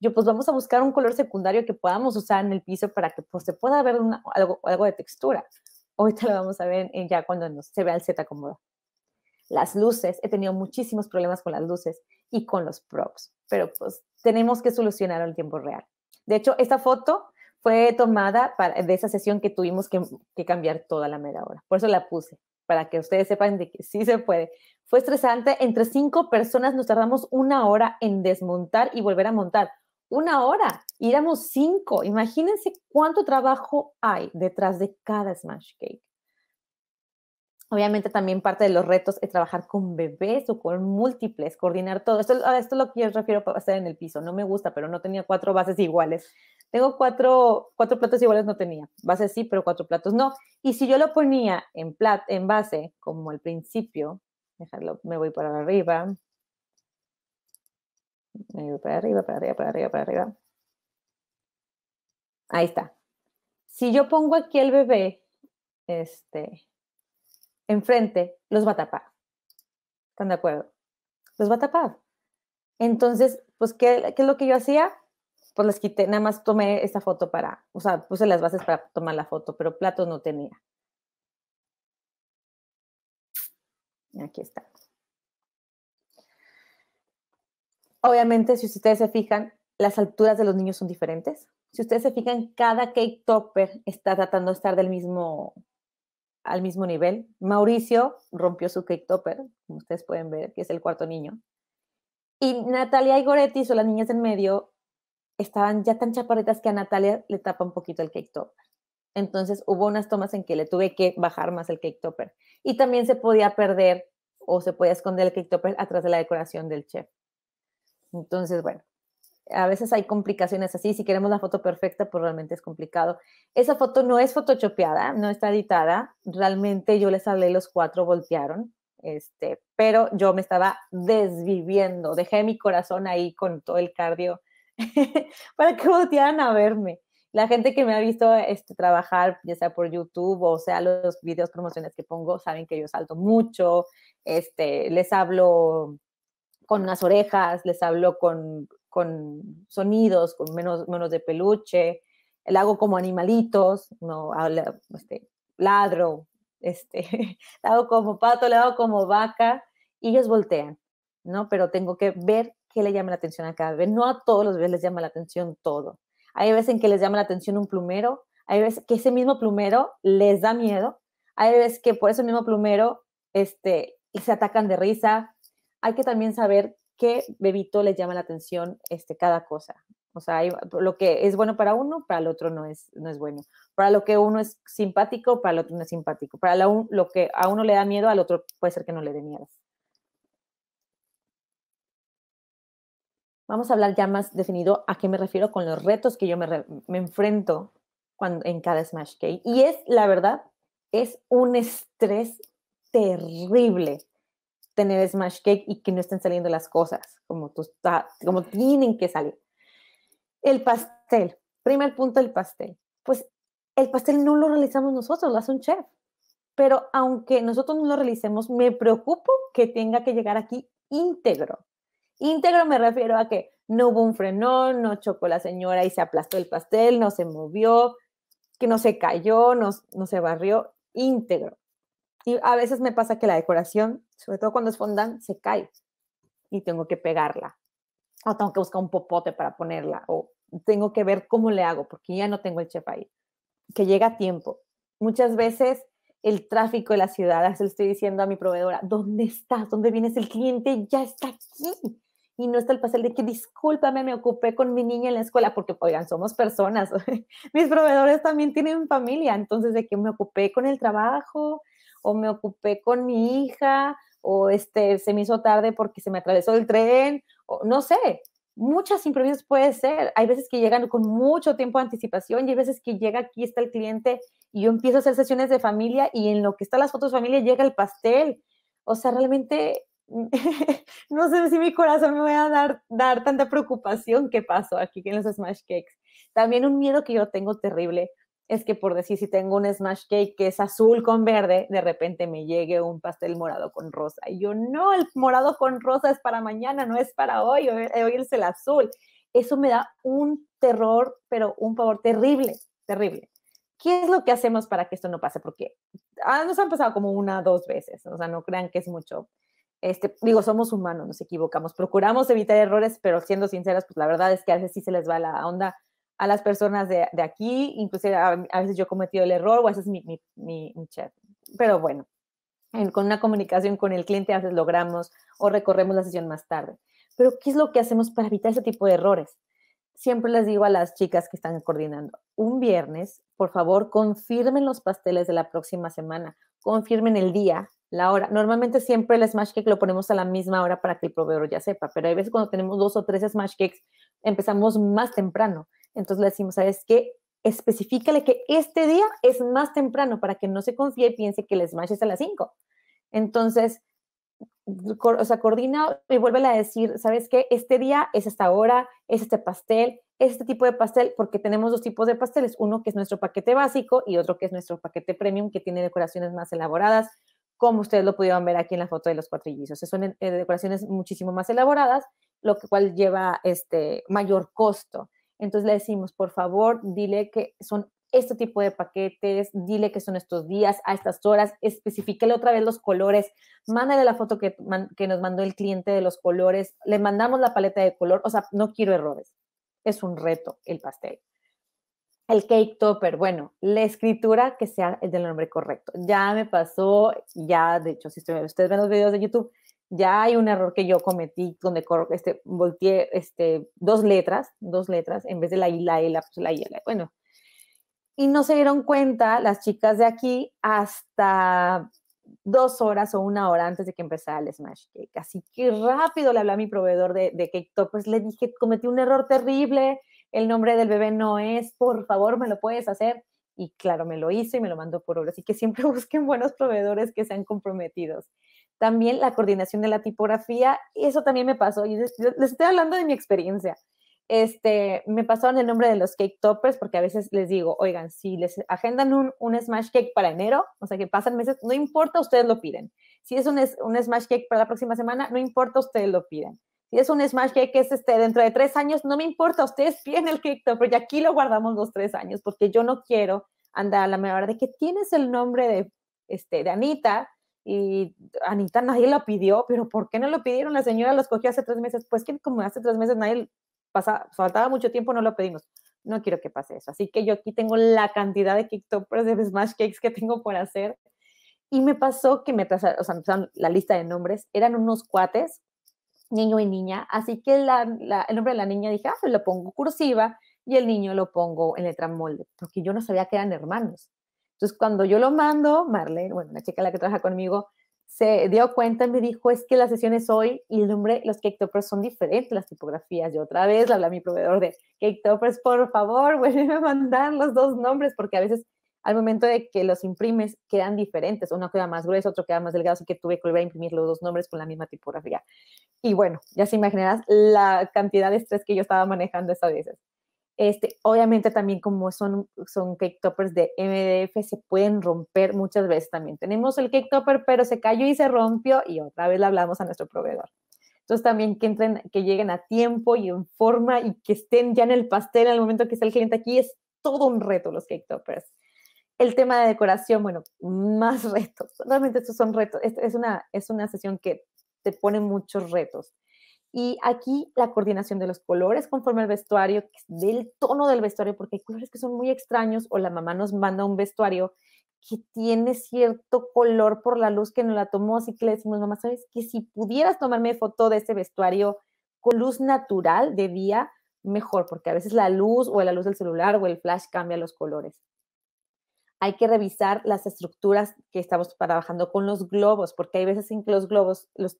yo pues vamos a buscar un color secundario que podamos usar en el piso para que pues, se pueda ver algo, algo de textura. Ahorita lo vamos a ver ya cuando se vea el set acomodo Las luces, he tenido muchísimos problemas con las luces y con los props, pero pues tenemos que solucionarlo en tiempo real. De hecho, esta foto fue tomada para, de esa sesión que tuvimos que, que cambiar toda la media hora. Por eso la puse, para que ustedes sepan de que sí se puede. Fue estresante, entre cinco personas nos tardamos una hora en desmontar y volver a montar una hora y éramos cinco. Imagínense cuánto trabajo hay detrás de cada smash cake. Obviamente también parte de los retos es trabajar con bebés o con múltiples, coordinar todo. Esto, esto es lo que yo refiero para hacer en el piso. No me gusta, pero no tenía cuatro bases iguales. Tengo cuatro, cuatro platos iguales, no tenía. Bases sí, pero cuatro platos no. Y si yo lo ponía en, en base, como al principio, dejarlo, me voy para arriba, para arriba, para arriba, para arriba, para arriba. Ahí está. Si yo pongo aquí el bebé, este, enfrente, los va a tapar. ¿Están de acuerdo? Los va a tapar. Entonces, pues, ¿qué, qué es lo que yo hacía? Pues les quité, nada más tomé esta foto para, o sea, puse las bases para tomar la foto, pero platos no tenía. Aquí está. Obviamente, si ustedes se fijan, las alturas de los niños son diferentes. Si ustedes se fijan, cada cake topper está tratando de estar del mismo, al mismo nivel. Mauricio rompió su cake topper, como ustedes pueden ver, que es el cuarto niño. Y Natalia y Goretti, son las niñas en medio, estaban ya tan chaparritas que a Natalia le tapa un poquito el cake topper. Entonces hubo unas tomas en que le tuve que bajar más el cake topper. Y también se podía perder o se podía esconder el cake topper atrás de la decoración del chef. Entonces, bueno, a veces hay complicaciones así. Si queremos la foto perfecta, pues realmente es complicado. Esa foto no es photoshopeada, no está editada. Realmente yo les hablé, los cuatro voltearon. Este, pero yo me estaba desviviendo. Dejé mi corazón ahí con todo el cardio para que voltearan a verme. La gente que me ha visto este, trabajar, ya sea por YouTube o sea los videos promociones que pongo, saben que yo salto mucho, este, les hablo con las orejas, les hablo con, sonidos, con menos, menos de peluche, le hago como animalitos, no habla, este, ladro, este, hago como pato, le hago como vaca, y ellos voltean, ¿no? Pero tengo que ver qué le llama la atención a cada vez, No a todos los bebés les llama la atención todo. Hay veces en que les llama la atención un plumero, hay veces que ese mismo plumero les da miedo, hay veces que por ese mismo plumero este, se atacan de risa, hay que también saber qué bebito le llama la atención este, cada cosa. O sea, lo que es bueno para uno, para el otro no es, no es bueno. Para lo que uno es simpático, para el otro no es simpático. Para lo que a uno le da miedo, al otro puede ser que no le dé miedo. Vamos a hablar ya más definido a qué me refiero con los retos que yo me, enfrento cuando, en cada Smash Cake. Y es, la verdad, es un estrés terrible tener smash cake y que no estén saliendo las cosas como, tú como tienen que salir. El pastel, primer punto del pastel. Pues el pastel no lo realizamos nosotros, lo hace un chef. Pero aunque nosotros no lo realicemos, me preocupo que tenga que llegar aquí íntegro. Íntegro me refiero a que no hubo un frenón, no chocó la señora y se aplastó el pastel, no se movió, que no se cayó, no se barrió, íntegro. Y a veces me pasa que la decoración, sobre todo cuando es fondant, se cae y tengo que pegarla. O tengo que buscar un popote para ponerla. O tengo que ver cómo le hago, porque ya no tengo el chef ahí. Que llega a tiempo. Muchas veces el tráfico de la ciudad, le estoy diciendo a mi proveedora, ¿dónde estás? ¿Dónde vienes? El cliente ya está aquí. Y no está el pastel de que discúlpame, me ocupé con mi niña en la escuela, porque oigan, somos personas. Mis proveedores también tienen familia, entonces de que me ocupé con el trabajo, o me ocupé con mi hija, o este, se me hizo tarde porque se me atravesó el tren, o no sé, muchas imprevistas puede ser. Hay veces que llegan con mucho tiempo de anticipación y hay veces que llega aquí está el cliente y yo empiezo a hacer sesiones de familia y en lo que están las fotos de familia llega el pastel. O sea, realmente no sé si mi corazón me va a dar, dar tanta preocupación que pasó aquí en los smash cakes. También un miedo que yo tengo terrible es que por decir si tengo un smash cake que es azul con verde, de repente me llegue un pastel morado con rosa. Y yo, no, el morado con rosa es para mañana, no es para hoy, hoy, el azul. Eso me da un terror, pero un pavor terrible, terrible. ¿Qué es lo que hacemos para que esto no pase? Porque ah, nos han pasado como una, dos veces, o sea, no crean que es mucho. Este, digo, somos humanos, nos equivocamos, procuramos evitar errores, pero siendo sinceras, pues la verdad es que a veces sí se les va la onda a las personas de, de aquí, inclusive a, veces yo he cometido el error o a veces mi, mi, chat. Pero bueno, con una comunicación con el cliente a veces logramos o recorremos la sesión más tarde. Pero ¿qué es lo que hacemos para evitar ese tipo de errores? Siempre les digo a las chicas que están coordinando, un viernes, por favor, confirmen los pasteles de la próxima semana, confirmen el día, la hora. Normalmente siempre el smash cake lo ponemos a la misma hora para que el proveedor ya sepa, pero hay veces cuando tenemos dos o tres smash cakes, empezamos más temprano entonces le decimos, ¿sabes qué? Especifícale que este día es más temprano para que no se confíe y piense que el smash a las 5. Entonces, o sea, coordina y vuelve a decir, ¿sabes qué? Este día es esta hora, es este pastel, es este tipo de pastel, porque tenemos dos tipos de pasteles, uno que es nuestro paquete básico y otro que es nuestro paquete premium, que tiene decoraciones más elaboradas, como ustedes lo pudieron ver aquí en la foto de los cuatrillizos. Son eh, decoraciones muchísimo más elaboradas, lo cual lleva este mayor costo. Entonces le decimos, por favor, dile que son este tipo de paquetes, dile que son estos días, a estas horas, la otra vez los colores, mándale la foto que, que nos mandó el cliente de los colores, le mandamos la paleta de color, o sea, no quiero errores, es un reto el pastel. El cake topper, bueno, la escritura que sea el del nombre correcto. Ya me pasó, ya de hecho, si ustedes ven los videos de YouTube, ya hay un error que yo cometí donde este, volteé este, dos letras, dos letras, en vez de la I, la E, la, pues la I, la, e, bueno. Y no se dieron cuenta las chicas de aquí hasta dos horas o una hora antes de que empezara el smash cake. Así que rápido le hablé a mi proveedor de, de cake toppers, le dije, cometí un error terrible, el nombre del bebé no es, por favor, me lo puedes hacer. Y claro, me lo hizo y me lo mandó por obra. Así que siempre busquen buenos proveedores que sean comprometidos. También la coordinación de la tipografía, eso también me pasó. Y les, estoy hablando de mi experiencia. Este, me pasaron el nombre de los cake toppers porque a veces les digo, oigan, si les agendan un, smash cake para enero, o sea que pasan meses, no importa, ustedes lo piden. Si es un, un smash cake para la próxima semana, no importa, ustedes lo piden. Si es un smash cake que es este, dentro de tres años, no me importa, ustedes piden el cake topper y aquí lo guardamos los tres años porque yo no quiero andar a la hora de que tienes el nombre de, este, de Anita y Anita nadie la pidió, pero ¿por qué no lo pidieron? La señora los cogió hace tres meses, pues que como hace tres meses nadie pasaba, faltaba mucho tiempo, no lo pedimos. No quiero que pase eso. Así que yo aquí tengo la cantidad de kicktoppers de smash cakes que tengo por hacer. Y me pasó que me pasaron, o sea, la lista de nombres, eran unos cuates, niño y niña, así que el nombre de la niña dije, ah, pues lo pongo cursiva y el niño lo pongo en letra molde, porque yo no sabía que eran hermanos. Entonces, cuando yo lo mando, Marlene, bueno, la chica la que trabaja conmigo, se dio cuenta y me dijo, es que las sesiones hoy y el nombre, los cake toppers son diferentes, las tipografías. Yo otra vez le hablé a mi proveedor de cake toppers, por favor, vuelve a mandar los dos nombres, porque a veces al momento de que los imprimes quedan diferentes, uno queda más grueso, otro queda más delgado, así que tuve que volver a imprimir los dos nombres con la misma tipografía. Y bueno, ya se imaginarás la cantidad de estrés que yo estaba manejando esas veces. Este, obviamente también como son, son cake toppers de MDF, se pueden romper muchas veces también. Tenemos el cake topper, pero se cayó y se rompió y otra vez le hablamos a nuestro proveedor. Entonces también que entren, que lleguen a tiempo y en forma y que estén ya en el pastel al momento que está el cliente aquí, es todo un reto los cake toppers. El tema de decoración, bueno, más retos. Realmente estos son retos. una, es una sesión que te pone muchos retos y aquí la coordinación de los colores conforme al vestuario, del tono del vestuario, porque hay colores que son muy extraños o la mamá nos manda un vestuario que tiene cierto color por la luz que nos la tomó, así que le decimos, mamá, ¿sabes que si pudieras tomarme foto de ese vestuario con luz natural de día, mejor, porque a veces la luz o la luz del celular o el flash cambia los colores. Hay que revisar las estructuras que estamos trabajando con los globos, porque hay veces en que los globos, los,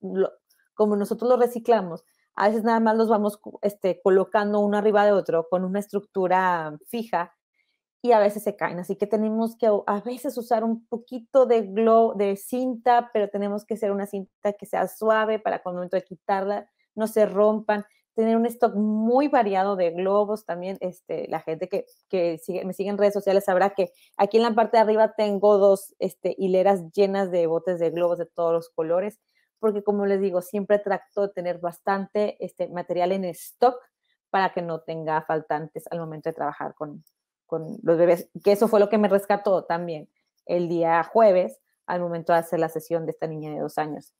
como nosotros los reciclamos, a veces nada más los vamos este, colocando uno arriba de otro con una estructura fija y a veces se caen. Así que tenemos que a veces usar un poquito de de cinta, pero tenemos que ser una cinta que sea suave para cuando momento de quitarla no se rompan. Tener un stock muy variado de globos también. Este, la gente que, que me sigue en redes sociales sabrá que aquí en la parte de arriba tengo dos este, hileras llenas de botes de globos de todos los colores porque como les digo, siempre trato de tener bastante este, material en stock para que no tenga faltantes al momento de trabajar con, los bebés, que eso fue lo que me rescató también el día jueves al momento de hacer la sesión de esta niña de dos años.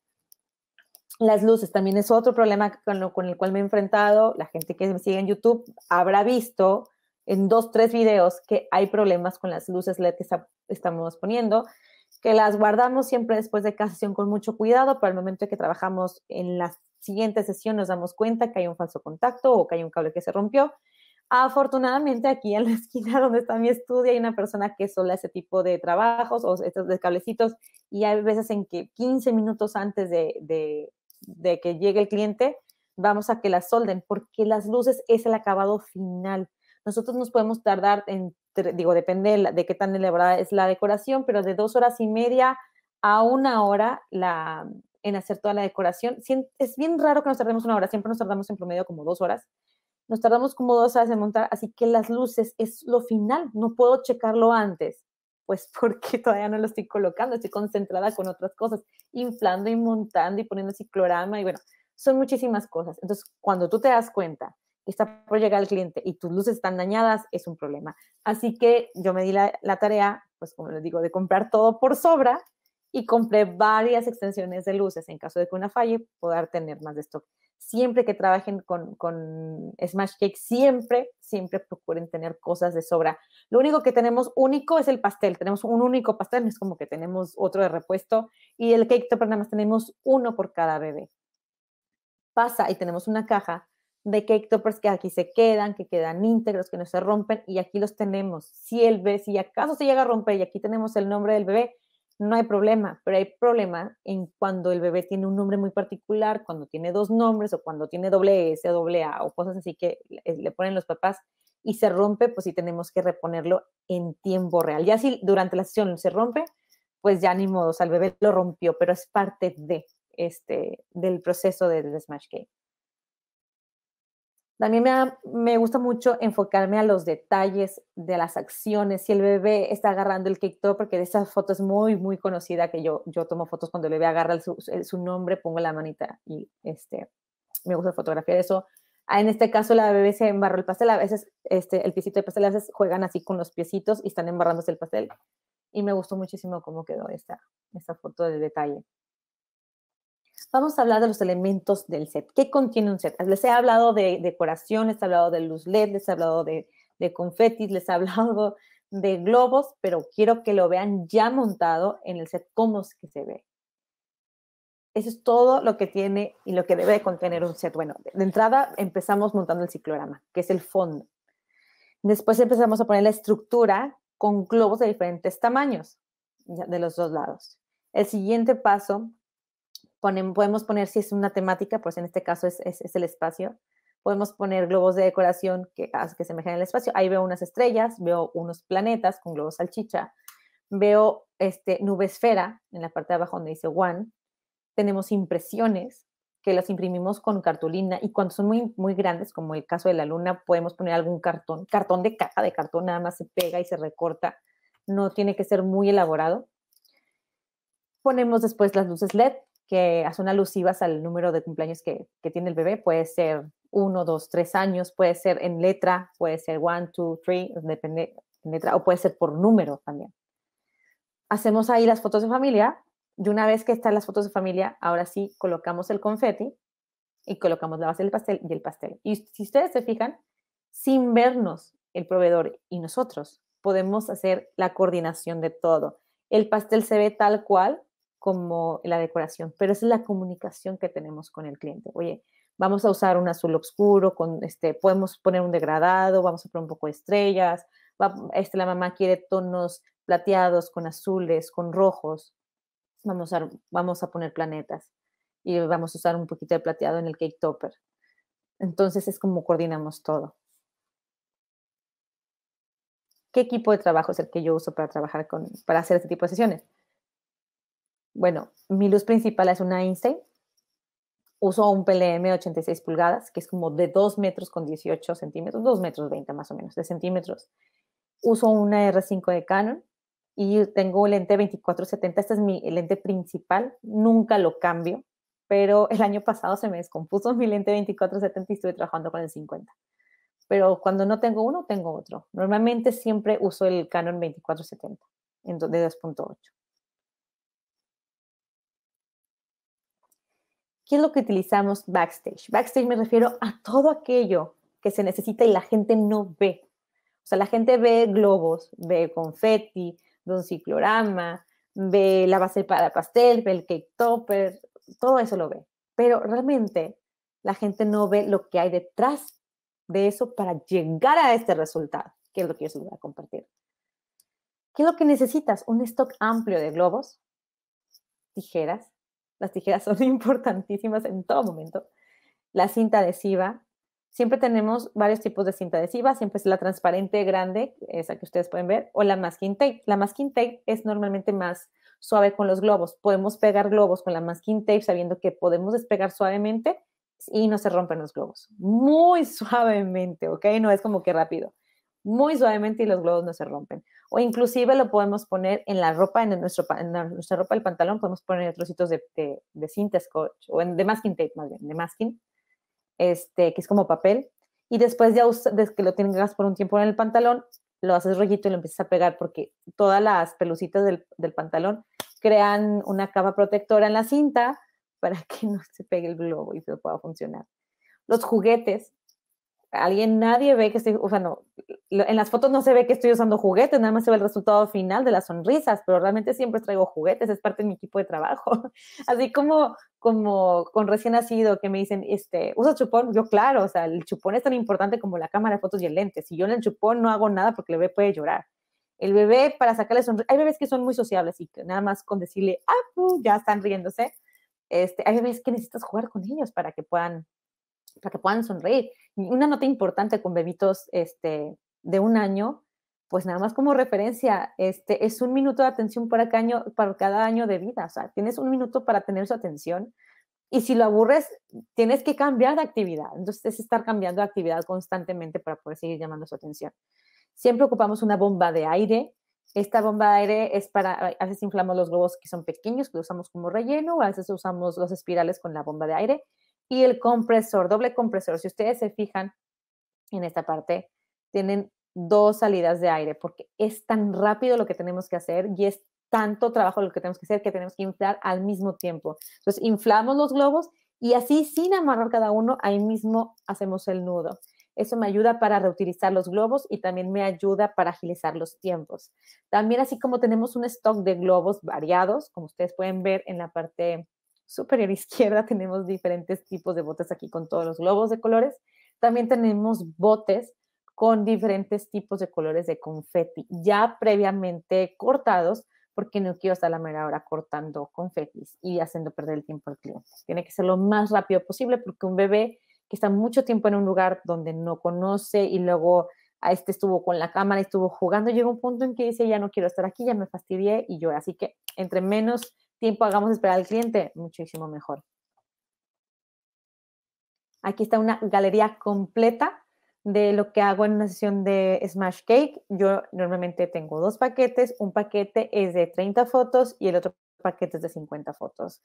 Las luces también es otro problema con, el cual me he enfrentado. La gente que me sigue en YouTube habrá visto en dos, tres videos que hay problemas con las luces LED que estamos poniendo que las guardamos siempre después de cada sesión con mucho cuidado, pero el momento de que trabajamos en la siguiente sesión nos damos cuenta que hay un falso contacto o que hay un cable que se rompió. Afortunadamente aquí en la esquina donde está mi estudio hay una persona que sola ese tipo de trabajos o estos de cablecitos y hay veces en que 15 minutos antes de, de que llegue el cliente vamos a que las solden porque las luces es el acabado final nosotros nos podemos tardar, digo, depende de qué tan elaborada es la decoración, pero de dos horas y media a una hora la, en hacer toda la decoración. Es bien raro que nos tardemos una hora, siempre nos tardamos en promedio como dos horas. Nos tardamos como dos horas en montar, así que las luces es lo final, no puedo checarlo antes, pues porque todavía no lo estoy colocando, estoy concentrada con otras cosas, inflando y montando y poniendo ciclorama y bueno, son muchísimas cosas. Entonces, cuando tú te das cuenta está por llegar al cliente y tus luces están dañadas, es un problema. Así que yo me di la, tarea, pues como les digo, de comprar todo por sobra y compré varias extensiones de luces en caso de que una falle, poder tener más de stock. Siempre que trabajen con, con Smash Cake, siempre, siempre procuren tener cosas de sobra. Lo único que tenemos único es el pastel. Tenemos un único pastel, no es como que tenemos otro de repuesto. Y el cake topper nada más tenemos uno por cada bebé. Pasa y tenemos una caja de cake toppers que aquí se quedan, que quedan íntegros, que no se rompen, y aquí los tenemos. Si el bebé, si acaso se llega a romper y aquí tenemos el nombre del bebé, no hay problema, pero hay problema en cuando el bebé tiene un nombre muy particular, cuando tiene dos nombres o cuando tiene doble S, doble A o cosas así que le eh, ponen los papás y se rompe, pues sí tenemos que reponerlo en tiempo real. Ya si durante la sesión se rompe, pues ya ni modo, o sea, el bebé lo rompió, pero es parte de este del proceso del de Smash Game. También me, gusta mucho enfocarme a los detalles de las acciones. Si el bebé está agarrando el top, porque de esa foto es muy, muy conocida, que yo, yo tomo fotos cuando el bebé agarra su, nombre, pongo la manita y este, me gusta fotografiar eso. Ah, en este caso, la bebé se embarró el pastel. A veces este, el piecito de pastel, a veces juegan así con los piecitos y están embarrándose el pastel. Y me gustó muchísimo cómo quedó esta, esta foto de detalle. Vamos a hablar de los elementos del set. ¿Qué contiene un set? Les he hablado de decoración, les he hablado de luz LED, les he hablado de, confetis, les he hablado de globos, pero quiero que lo vean ya montado en el set, cómo es que se ve. Eso es todo lo que tiene y lo que debe contener un set. Bueno, de entrada empezamos montando el ciclorama, que es el fondo. Después empezamos a poner la estructura con globos de diferentes tamaños, de los dos lados. El siguiente paso podemos poner, si es una temática, pues en este caso es, el espacio, podemos poner globos de decoración que, que en el espacio. Ahí veo unas estrellas, veo unos planetas con globos salchicha, veo este, esfera en la parte de abajo donde dice One. Tenemos impresiones que las imprimimos con cartulina y cuando son muy, muy grandes, como el caso de la luna, podemos poner algún cartón, cartón de caja de cartón, nada más se pega y se recorta. No tiene que ser muy elaborado. Ponemos después las luces LED, que son alusivas al número de cumpleaños que, tiene el bebé. Puede ser uno, dos, tres años, puede ser en letra, puede ser one, two, three, depende letra, o puede ser por número también. Hacemos ahí las fotos de familia y una vez que están las fotos de familia, ahora sí colocamos el confeti y colocamos la base del pastel y el pastel. Y si ustedes se fijan, sin vernos el proveedor y nosotros, podemos hacer la coordinación de todo. El pastel se ve tal cual como la decoración, pero es la comunicación que tenemos con el cliente. Oye, vamos a usar un azul oscuro, con este, podemos poner un degradado, vamos a poner un poco de estrellas, este, la mamá quiere tonos plateados con azules, con rojos, vamos a, vamos a poner planetas y vamos a usar un poquito de plateado en el cake topper. Entonces es como coordinamos todo. ¿Qué equipo de trabajo es el que yo uso para trabajar con, para hacer este tipo de sesiones? Bueno, mi luz principal es una Einstein. Uso un PLM de 86 pulgadas, que es como de 2 metros con 18 centímetros, 2 metros 20 más o menos de centímetros. Uso una R5 de Canon y tengo el lente 2470. Este es mi lente principal. Nunca lo cambio, pero el año pasado se me descompuso mi lente 2470 y estuve trabajando con el 50 pero cuando no tengo uno, tengo otro. Normalmente siempre uso el Canon 2470 de 2.8. ¿Qué es lo que utilizamos backstage? Backstage me refiero a todo aquello que se necesita y la gente no ve. O sea, la gente ve globos, ve confetti, ve un ciclorama, ve la base para pastel, ve el cake topper, todo eso lo ve. Pero realmente la gente no ve lo que hay detrás de eso para llegar a este resultado, que es lo que yo se voy a compartir. ¿Qué es lo que necesitas? Un stock amplio de globos, tijeras, las tijeras son importantísimas en todo momento. La cinta adhesiva. Siempre tenemos varios tipos de cinta adhesiva. Siempre es la transparente grande, esa que ustedes pueden ver, o la masking tape. La masking tape es normalmente más suave con los globos. Podemos pegar globos con la masking tape sabiendo que podemos despegar suavemente y no se rompen los globos. Muy suavemente, ¿ok? No es como que rápido muy suavemente y los globos no se rompen. O inclusive lo podemos poner en la ropa, en, nuestro, nuestra ropa el pantalón, podemos poner trocitos de, de, cinta scotch o de masking tape más bien, de masking, este, que es como papel. Y después ya que lo tengas por un tiempo en el pantalón, lo haces rollito y lo empiezas a pegar porque todas las pelucitas del, del pantalón crean una capa protectora en la cinta para que no se pegue el globo y se pueda funcionar. Los juguetes, alguien, nadie ve que estoy, o sea, en las fotos no se ve que estoy usando juguetes, nada más se ve el resultado final de las sonrisas, pero realmente siempre traigo juguetes, es parte de mi equipo de trabajo. Así como, como con recién nacido que me dicen, este, usa chupón, yo claro, o sea, el chupón es tan importante como la cámara de fotos y el lente. Si yo en el chupón no hago nada porque el bebé puede llorar. El bebé para sacarle sonrisas, hay bebés que son muy sociables y nada más con decirle, ah, ya están riéndose. Este, hay bebés que necesitas jugar con ellos para que puedan para que puedan sonreír. Una nota importante con bebitos este, de un año, pues nada más como referencia, este, es un minuto de atención para cada, año, para cada año de vida, o sea, tienes un minuto para tener su atención y si lo aburres, tienes que cambiar de actividad, entonces es estar cambiando de actividad constantemente para poder seguir llamando su atención. Siempre ocupamos una bomba de aire. Esta bomba de aire es para, a veces inflamos los globos que son pequeños, que usamos como relleno, o a veces usamos los espirales con la bomba de aire y el compresor, doble compresor. Si ustedes se fijan en esta parte, tienen dos salidas de aire porque es tan rápido lo que tenemos que hacer y es tanto trabajo lo que tenemos que hacer que tenemos que inflar al mismo tiempo. Entonces, inflamos los globos y así sin amarrar cada uno, ahí mismo hacemos el nudo. Eso me ayuda para reutilizar los globos y también me ayuda para agilizar los tiempos. También así como tenemos un stock de globos variados, como ustedes pueden ver en la parte superior izquierda tenemos diferentes tipos de botes aquí con todos los globos de colores. También tenemos botes con diferentes tipos de colores de confeti ya previamente cortados porque no quiero estar la mera hora cortando confetis y haciendo perder el tiempo al cliente. Tiene que ser lo más rápido posible porque un bebé que está mucho tiempo en un lugar donde no conoce y luego a ah, este estuvo con la cámara, y estuvo jugando, llega un punto en que dice, ya no quiero estar aquí, ya me fastidié y yo, así que entre menos tiempo hagamos esperar al cliente, muchísimo mejor. Aquí está una galería completa de lo que hago en una sesión de Smash Cake. Yo normalmente tengo dos paquetes. Un paquete es de 30 fotos y el otro paquete es de 50 fotos.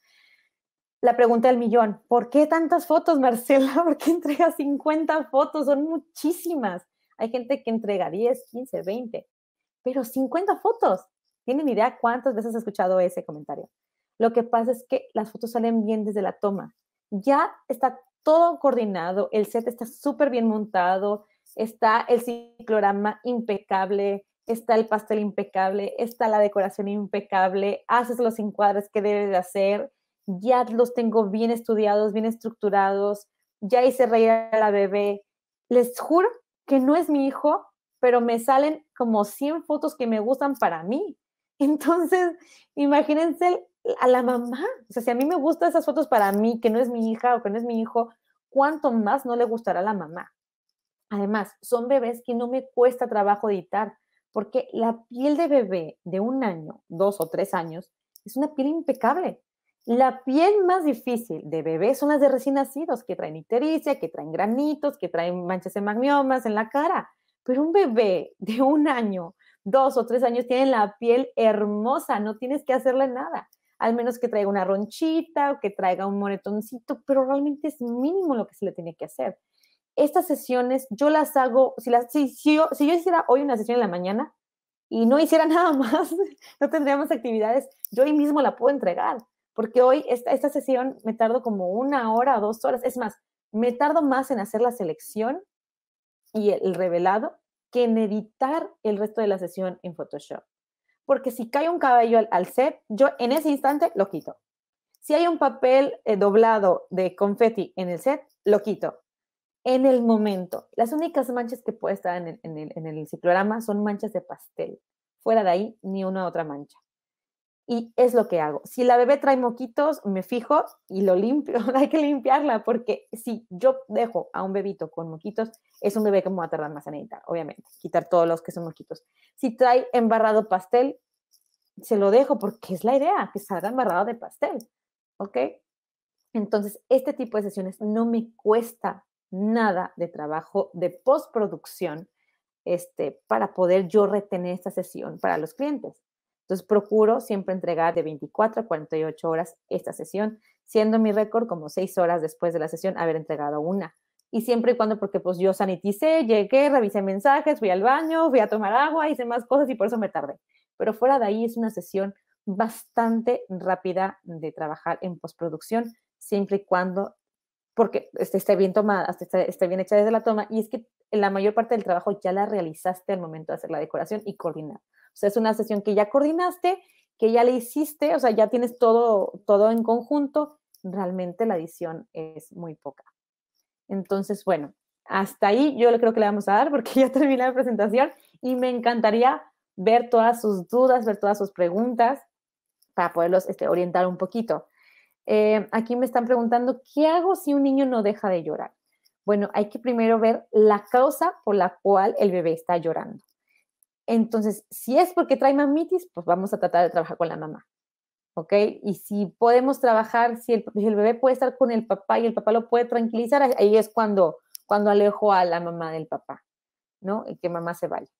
La pregunta del millón, ¿por qué tantas fotos, Marcela? ¿Por qué entrega 50 fotos? Son muchísimas. Hay gente que entrega 10, 15, 20, pero 50 fotos. ¿Tienen idea cuántas veces he escuchado ese comentario? Lo que pasa es que las fotos salen bien desde la toma. Ya está todo coordinado, el set está súper bien montado, está el ciclorama impecable, está el pastel impecable, está la decoración impecable, haces los encuadres que debes de hacer, ya los tengo bien estudiados, bien estructurados, ya hice reír a la bebé. Les juro que no es mi hijo, pero me salen como 100 fotos que me gustan para mí. Entonces, imagínense a la mamá. O sea, si a mí me gustan esas fotos para mí, que no es mi hija o que no es mi hijo, ¿cuánto más no le gustará a la mamá? Además, son bebés que no me cuesta trabajo editar, porque la piel de bebé de un año, dos o tres años, es una piel impecable. La piel más difícil de bebé son las de recién nacidos, que traen ictericia, que traen granitos, que traen manchas de magniomas en la cara. Pero un bebé de un año, dos o tres años, tiene la piel hermosa, no tienes que hacerle nada al menos que traiga una ronchita o que traiga un moretoncito, pero realmente es mínimo lo que se le tiene que hacer. Estas sesiones yo las hago, si, las, yo, hiciera hoy una sesión en la mañana y no hiciera nada más, no tendríamos actividades, yo hoy mismo la puedo entregar, porque hoy esta, esta sesión me tardo como una hora o dos horas, es más, me tardo más en hacer la selección y el revelado que en editar el resto de la sesión en Photoshop porque si cae un cabello al, set, yo en ese instante lo quito. Si hay un papel eh, doblado de confeti en el set, lo quito. En el momento, las únicas manchas que puede estar en el, en el ciclorama son manchas de pastel. Fuera de ahí, ni una otra mancha y es lo que hago. Si la bebé trae moquitos, me fijo y lo limpio. Hay que limpiarla porque si yo dejo a un bebito con moquitos, es un bebé que me va a tardar más en editar, obviamente, quitar todos los que son moquitos. Si trae embarrado pastel, se lo dejo porque es la idea, que salga embarrado de pastel. ¿Ok? Entonces, este tipo de sesiones no me cuesta nada de trabajo de postproducción este, para poder yo retener esta sesión para los clientes. Entonces procuro siempre entregar de 24 a 48 horas esta sesión, siendo mi récord como 6 horas después de la sesión haber entregado una. Y siempre y cuando, porque pues yo saniticé, llegué, revisé mensajes, fui al baño, fui a tomar agua, hice más cosas y por eso me tardé. Pero fuera de ahí es una sesión bastante rápida de trabajar en postproducción, siempre y cuando, porque este, esté, bien tomada, este, esté, esté bien hecha desde la toma, y es que la mayor parte del trabajo ya la realizaste al momento de hacer la decoración y coordinar. O sea, es una sesión que ya coordinaste, que ya le hiciste, o sea, ya tienes todo, todo en conjunto. Realmente la adición es muy poca. Entonces, bueno, hasta ahí yo creo que le vamos a dar porque ya terminé la presentación y me encantaría ver todas sus dudas, ver todas sus preguntas para poderlos este, orientar un poquito. Eh, aquí me están preguntando, ¿qué hago si un niño no deja de llorar? Bueno, hay que primero ver la causa por la cual el bebé está llorando. Entonces, si es porque trae mamitis, pues vamos a tratar de trabajar con la mamá. ¿Ok? Y si podemos trabajar, si el, bebé puede estar con el papá y el papá lo puede tranquilizar, ahí es cuando, cuando alejo a la mamá del papá, ¿no? El que mamá se vaya.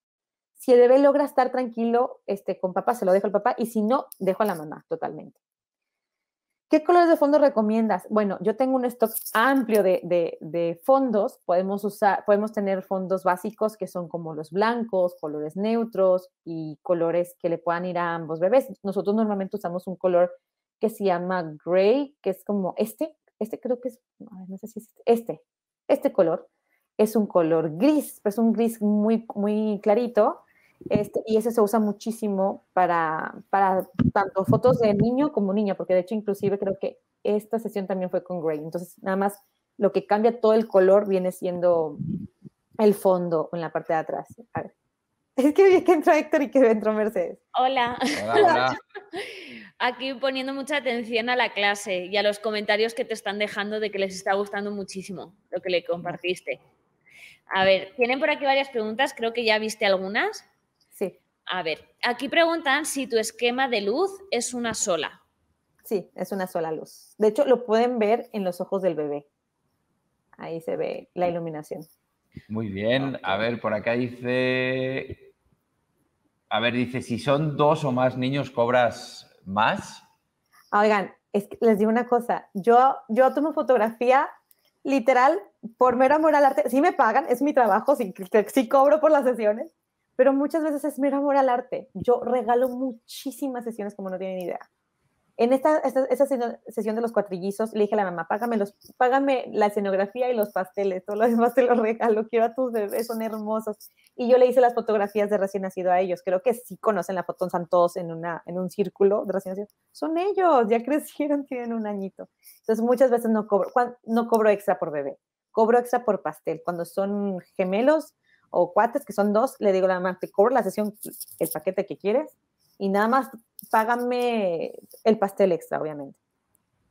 Si el bebé logra estar tranquilo este, con papá, se lo dejo al papá, y si no, dejo a la mamá totalmente. ¿Qué colores de fondo recomiendas? Bueno, yo tengo un stock amplio de, fondos. Podemos usar, podemos tener fondos básicos que son como los blancos, colores neutros y colores que le puedan ir a ambos bebés. Nosotros normalmente usamos un color que se llama gray, que es como este, este creo que es, no sé si es este. este, este color es un color gris, pero es un gris muy, muy clarito este, y ese se usa muchísimo para, para tanto fotos de niño como niña, porque de hecho inclusive creo que esta sesión también fue con Gray. Entonces, nada más lo que cambia todo el color viene siendo el fondo en la parte de atrás. Es que vi que entró Héctor y que entró Mercedes. Hola, hola. Aquí poniendo mucha atención a la clase y a los comentarios que te están dejando de que les está gustando muchísimo lo que le compartiste. A ver, tienen por aquí varias preguntas, creo que ya viste algunas. A ver, aquí preguntan si tu esquema de luz es una sola. Sí, es una sola luz. De hecho, lo pueden ver en los ojos del bebé. Ahí se ve la iluminación. Muy bien. A ver, por acá dice... A ver, dice, si son dos o más niños, ¿cobras más? Ah, oigan, les digo una cosa. Yo, yo tomo fotografía literal por mero amor al arte. Sí me pagan, es mi trabajo, Si cobro por las sesiones pero muchas veces es mero amor al arte. Yo regalo muchísimas sesiones como no tienen idea. En esta, esta, sesión de los cuatrillizos le dije a la mamá, págame, los, págame la escenografía y los pasteles, todo lo demás te lo regalo, quiero a tus bebés, son hermosos. Y yo le hice las fotografías de recién nacido a ellos, creo que sí conocen la foto, están todos en, una, en un círculo de recién nacido. Son ellos, ya crecieron, tienen un añito. Entonces muchas veces no cobro, no cobro extra por bebé, cobro extra por pastel. Cuando son gemelos, o cuates, que son dos, le digo, la más te cobro la sesión, el paquete que quieres, y nada más págame el pastel extra, obviamente.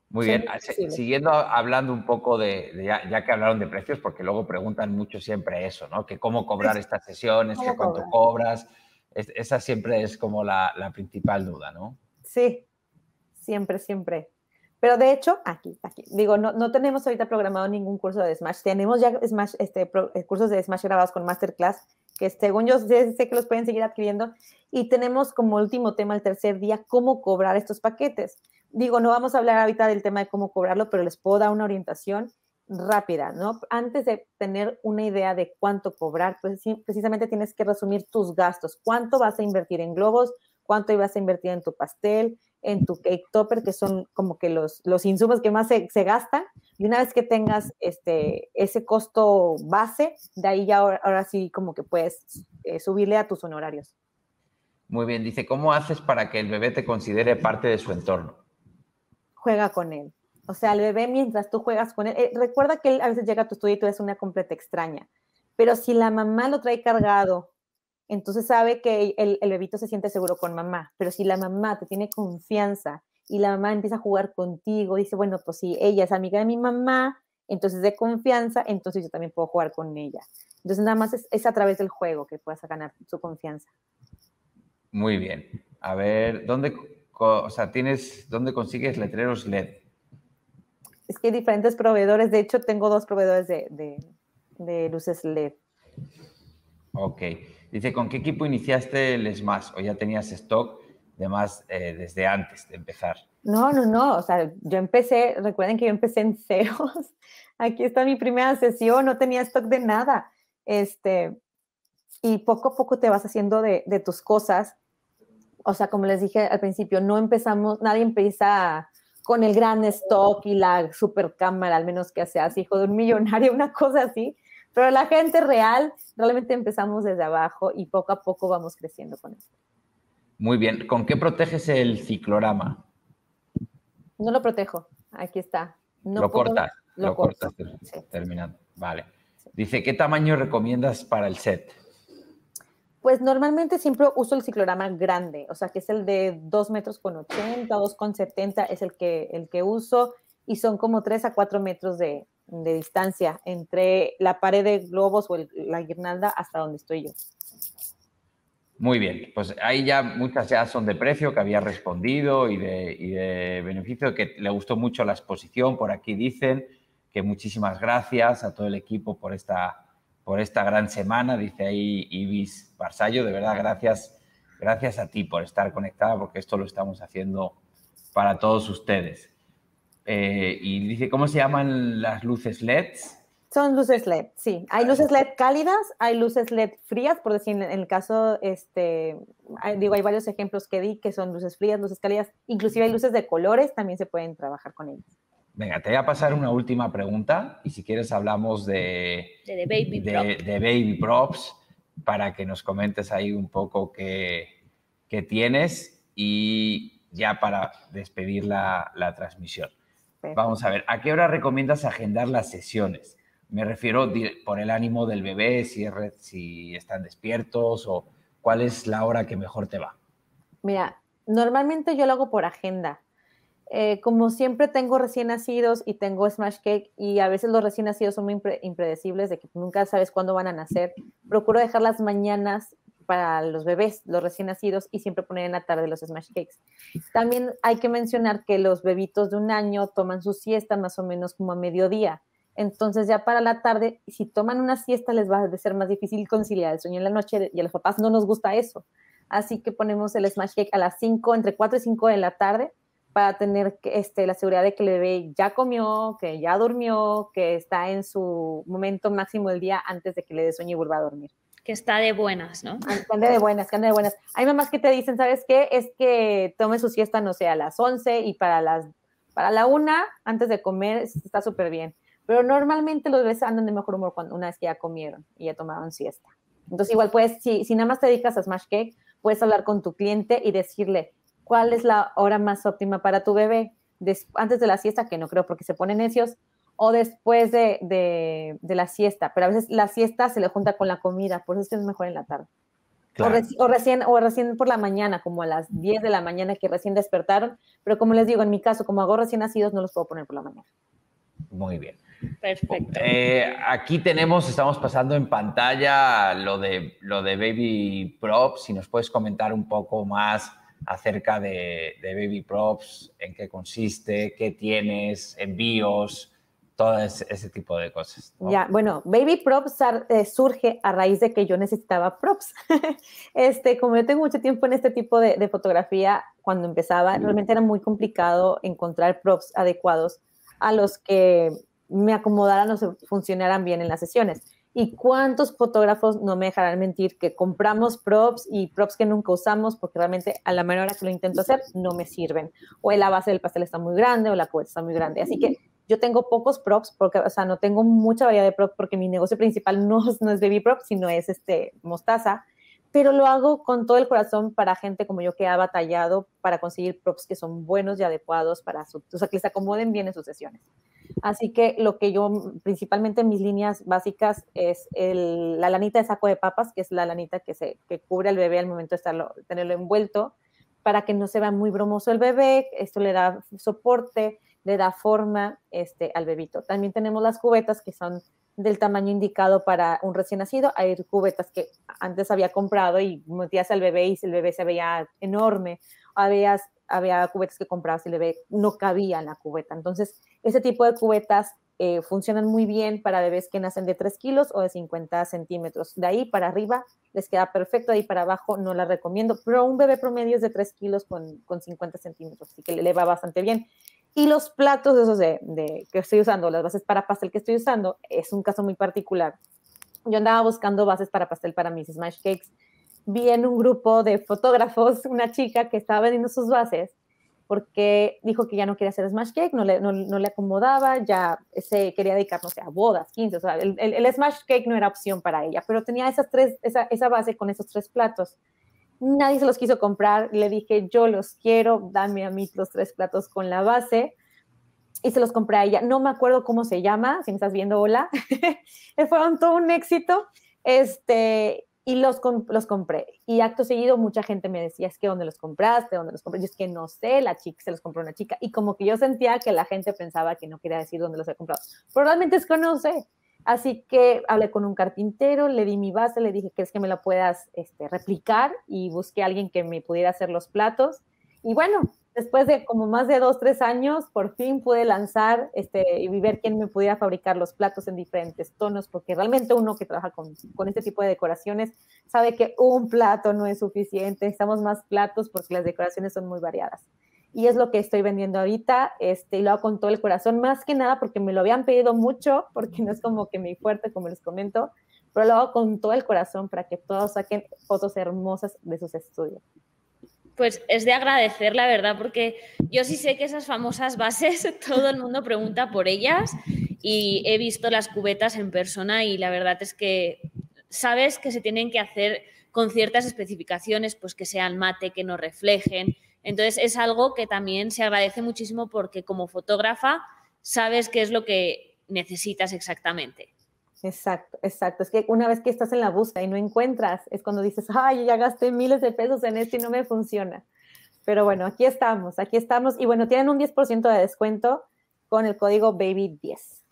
Muy bien, ah, siguiendo hablando un poco de, ya, que hablaron de precios, porque luego preguntan mucho siempre eso, ¿no? Que cómo cobrar estas sesiones, que cuánto cobras, esa siempre es como la, principal duda, ¿no? Sí, siempre, siempre. Pero de hecho, aquí, aquí, digo, no, no tenemos ahorita programado ningún curso de Smash. Tenemos ya Smash, este, eh, cursos de Smash grabados con Masterclass, que según yo sé, que los pueden seguir adquiriendo. Y tenemos como último tema, el tercer día, cómo cobrar estos paquetes. Digo, no vamos a hablar ahorita del tema de cómo cobrarlo, pero les puedo dar una orientación rápida, ¿no? Antes de tener una idea de cuánto cobrar, pues precisamente tienes que resumir tus gastos. ¿Cuánto vas a invertir en globos? ¿Cuánto ibas a invertir en tu pastel? en tu cake topper, que son como que los, los insumos que más se, gastan. Y una vez que tengas este, ese costo base, de ahí ya ahora, sí como que puedes eh, subirle a tus honorarios. Muy bien, dice, ¿cómo haces para que el bebé te considere parte de su entorno? Juega con él. O sea, el bebé mientras tú juegas con él, eh, recuerda que él a veces llega a tu estudio y tú eres una completa extraña, pero si la mamá lo trae cargado entonces sabe que el, bebito se siente seguro con mamá, pero si la mamá te tiene confianza y la mamá empieza a jugar contigo, dice, bueno, pues si ella es amiga de mi mamá, entonces de confianza, entonces yo también puedo jugar con ella. Entonces nada más es, a través del juego que puedas ganar su confianza. Muy bien. A ver, ¿dónde, tienes, ¿dónde consigues letreros LED? Es que hay diferentes proveedores. De hecho, tengo dos proveedores de, de luces LED. Ok. Dice, ¿con qué equipo iniciaste el Smash? ¿O ya tenías stock de más eh, desde antes de empezar? No, no, no. O sea, yo empecé, recuerden que yo empecé en ceros. Aquí está mi primera sesión, no tenía stock de nada. Este, y poco a poco te vas haciendo de, de tus cosas. O sea, como les dije al principio, no empezamos, nadie empieza con el gran stock y la super cámara, al menos que seas hijo de un millonario, una cosa así pero la gente real, realmente empezamos desde abajo y poco a poco vamos creciendo con esto. Muy bien. ¿Con qué proteges el ciclorama? No lo protejo. Aquí está. No lo cortas. Lo, cortas. Terminando. Vale. Dice, ¿qué tamaño recomiendas para el set? Pues normalmente siempre uso el ciclorama grande, o sea, que es el de 2 metros con 80, 2 con 70 es el que, el que uso y son como 3 a 4 metros de, de distancia entre la pared de globos o la guirnalda hasta donde estoy yo. Muy bien, pues ahí ya muchas ya son de precio que había respondido y de, beneficio, que le gustó mucho la exposición, por aquí dicen que muchísimas gracias a todo el equipo por esta, por esta gran semana, dice ahí Ibis Barsallo, de verdad gracias, gracias a ti por estar conectada, porque esto lo estamos haciendo para todos ustedes. Eh, y dice, ¿cómo se llaman las luces LED? Son luces LED, sí. Hay ah, luces LED cálidas, hay luces LED frías, por decir, en el caso, este, digo, hay varios ejemplos que di que son luces frías, luces cálidas, inclusive hay luces de colores, también se pueden trabajar con ellas. Venga, te voy a pasar una última pregunta y si quieres hablamos de, de, baby, props para que nos comentes ahí un poco qué, tienes y ya para despedir la transmisión. Vamos a ver, ¿a qué hora recomiendas agendar las sesiones? Me refiero por el ánimo del bebé, si, están despiertos o cuál es la hora que mejor te va. Mira, normalmente yo lo hago por agenda. Eh, como siempre tengo recién nacidos y tengo smash cake y a veces los recién nacidos son muy impredecibles de que nunca sabes cuándo van a nacer, procuro dejar las mañanas para los bebés, los recién nacidos, y siempre poner en la tarde los smash cakes. También hay que mencionar que los bebitos de un año toman su siesta más o menos como a mediodía. Entonces ya para la tarde, si toman una siesta, les va a ser más difícil conciliar el sueño en la noche y a los papás no nos gusta eso. Así que ponemos el smash cake a las 5, entre 4 y 5 de la tarde, para tener este, la seguridad de que el bebé ya comió, que ya durmió, que está en su momento máximo del día antes de que le dé sueño y vuelva a dormir que está de buenas, ¿no? Ah, anda de buenas, que anda de buenas. Hay mamás que te dicen, ¿sabes qué? Es que tome su siesta, no sé, a las 11 y para las para la una, antes de comer, está súper bien. Pero normalmente los bebés andan de mejor humor cuando una vez que ya comieron y ya tomaron siesta. Entonces, igual, puedes, si, si nada más te dedicas a Smash Cake, puedes hablar con tu cliente y decirle cuál es la hora más óptima para tu bebé. antes de la siesta, que no creo porque se ponen necios, o después de, la siesta, pero a veces la siesta se le junta con la comida, por eso es mejor en la tarde. O, recién, o recién por la mañana, como a las 10 de la mañana que recién despertaron, pero como les digo, en mi caso, como hago recién nacidos, no los puedo poner por la mañana. Muy bien. Perfecto. Eh, aquí tenemos, estamos pasando en pantalla lo de, lo de Baby Props, si nos puedes comentar un poco más acerca de Baby Props, en qué consiste, qué tienes, envíos, todo ese, tipo de cosas. Ya, bueno, Baby Props eh, surge a raíz de que yo necesitaba props. este, como yo tengo mucho tiempo en este tipo de, fotografía, cuando empezaba, realmente era muy complicado encontrar props adecuados a los que me acomodaran o se funcionaran bien en las sesiones. ¿Y cuántos fotógrafos no me dejarán mentir que compramos props y props que nunca usamos porque realmente a la menor hora que lo intento hacer no me sirven? O la base del pastel está muy grande o la cubeta está muy grande. Así que yo tengo pocos props, porque, o sea, no tengo mucha variedad de props porque mi negocio principal no, no es baby props, sino es este, mostaza, pero lo hago con todo el corazón para gente como yo que ha batallado para conseguir props que son buenos y adecuados para su, o sea, que les acomoden bien en sus sesiones. Así que lo que yo, principalmente en mis líneas básicas, es la lanita de saco de papas, que es la lanita que, se, que cubre al bebé al momento de estarlo, tenerlo envuelto, para que no se vea muy bromoso el bebé, esto le da soporte, le da forma este, al bebito. También tenemos las cubetas que son del tamaño indicado para un recién nacido. Hay cubetas que antes había comprado y metías al bebé y el bebé se veía enorme. Había, había cubetas que comprabas y el bebé no cabía en la cubeta. Entonces, ese tipo de cubetas eh, funcionan muy bien para bebés que nacen de 3 kilos o de 50 centímetros. De ahí para arriba les queda perfecto, de ahí para abajo no la recomiendo, pero un bebé promedio es de 3 kilos con, con 50 centímetros, así que le va bastante bien. Y los platos esos de, de, que estoy usando, las bases para pastel que estoy usando, es un caso muy particular. Yo andaba buscando bases para pastel para mis smash cakes. Vi en un grupo de fotógrafos una chica que estaba vendiendo sus bases porque dijo que ya no quería hacer smash cake, no le, no, le acomodaba, ya se quería dedicar, a bodas, 15, o sea, el, smash cake no era opción para ella, pero tenía esas tres, esa, esa base con esos tres platos. Nadie se los quiso comprar. Le dije, yo los quiero, dame a mí los tres platos con la base. Y se los compré a ella. No me acuerdo cómo se llama, si me estás viendo, hola. Fueron todo un éxito. Este, y los, los compré. Y acto seguido, mucha gente me decía, es que ¿dónde los compraste? ¿Dónde los compré? Yo es que no sé, la chica se los compró una chica. Y como que yo sentía que la gente pensaba que no quería decir dónde los había comprado. probablemente realmente es que no sé. Así que hablé con un carpintero, le di mi base, le dije, ¿crees que me la puedas este, replicar? Y busqué a alguien que me pudiera hacer los platos. Y bueno, después de como más de dos, tres años, por fin pude lanzar este, y ver quién me pudiera fabricar los platos en diferentes tonos, porque realmente uno que trabaja con, con este tipo de decoraciones sabe que un plato no es suficiente, necesitamos más platos porque las decoraciones son muy variadas y es lo que estoy vendiendo ahorita, este, y lo hago con todo el corazón, más que nada porque me lo habían pedido mucho, porque no es como que mi fuerte, como les comento, pero lo hago con todo el corazón para que todos saquen fotos hermosas de sus estudios. Pues es de agradecer, la verdad, porque yo sí sé que esas famosas bases, todo el mundo pregunta por ellas y he visto las cubetas en persona y la verdad es que sabes que se tienen que hacer con ciertas especificaciones, pues que sean mate, que no reflejen, entonces es algo que también se agradece muchísimo porque como fotógrafa sabes qué es lo que necesitas exactamente. Exacto, exacto. Es que una vez que estás en la búsqueda y no encuentras, es cuando dices, ay, ya gasté miles de pesos en esto y no me funciona. Pero bueno, aquí estamos, aquí estamos. Y bueno, tienen un 10% de descuento con el código BABY10.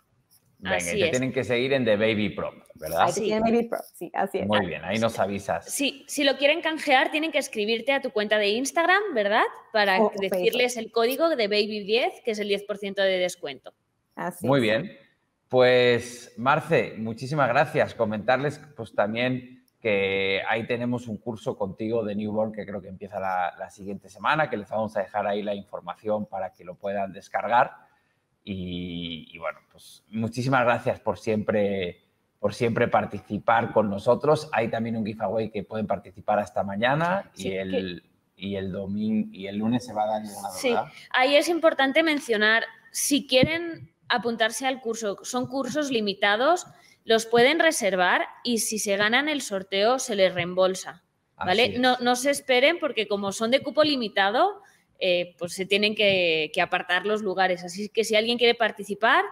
Venga, y te tienen que seguir en The Baby Prop, ¿verdad? The Baby Prop, sí, así es. Muy bien, ahí nos avisas. Sí, si lo quieren canjear, tienen que escribirte a tu cuenta de Instagram, ¿verdad? Para decirles el código de Baby10, que es el 10% de descuento. Así Muy bien. Pues, Marce, muchísimas gracias. Comentarles, pues también que ahí tenemos un curso contigo de Newborn que creo que empieza la, la siguiente semana, que les vamos a dejar ahí la información para que lo puedan descargar. Y, bueno, pues muchísimas gracias por siempre, por siempre participar con nosotros. Hay también un giveaway que pueden participar hasta mañana y el... Y el domingo y el lunes se va a dar Sí, ahí es importante mencionar, si quieren apuntarse al curso, son cursos limitados, los pueden reservar y si se ganan el sorteo se les reembolsa. ¿Vale? no, se esperen porque como son de cupo limitado, eh, pues se tienen que, apartar los lugares. Así que si alguien quiere participar,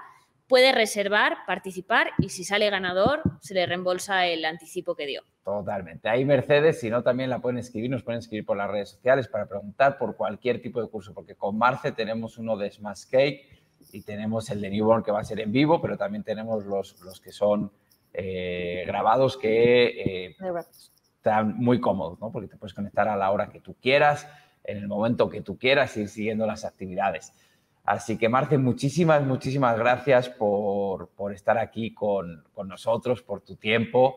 puede reservar, participar y si sale ganador se le reembolsa el anticipo que dio. Totalmente. Ahí Mercedes, si no también la pueden escribir, nos pueden escribir por las redes sociales para preguntar por cualquier tipo de curso, porque con Marce tenemos uno de Smash Cake y tenemos el de Newborn que va a ser en vivo, pero también tenemos los, que son eh, grabados que eh, están muy cómodos, ¿no? porque te puedes conectar a la hora que tú quieras en el momento que tú quieras ir siguiendo las actividades. Así que Marce, muchísimas, muchísimas gracias por, estar aquí con, nosotros, por tu tiempo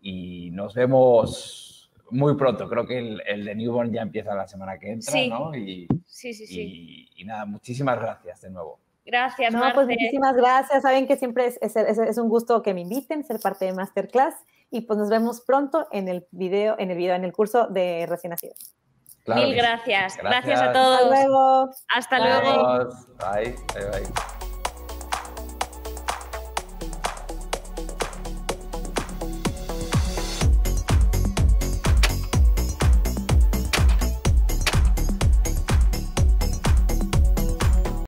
y nos vemos muy pronto. Creo que el, de Newborn ya empieza la semana que entra, ¿no? Y, sí, sí, sí. Y, nada, muchísimas gracias de nuevo. Gracias, no, Pues muchísimas gracias. Saben que siempre es, un gusto que me inviten, ser parte de Masterclass. Y pues nos vemos pronto en el video, en el video, en el curso de recién nacidos. Mil gracias. gracias. a todos. Hasta luego. Hasta luego. Bye. Bye,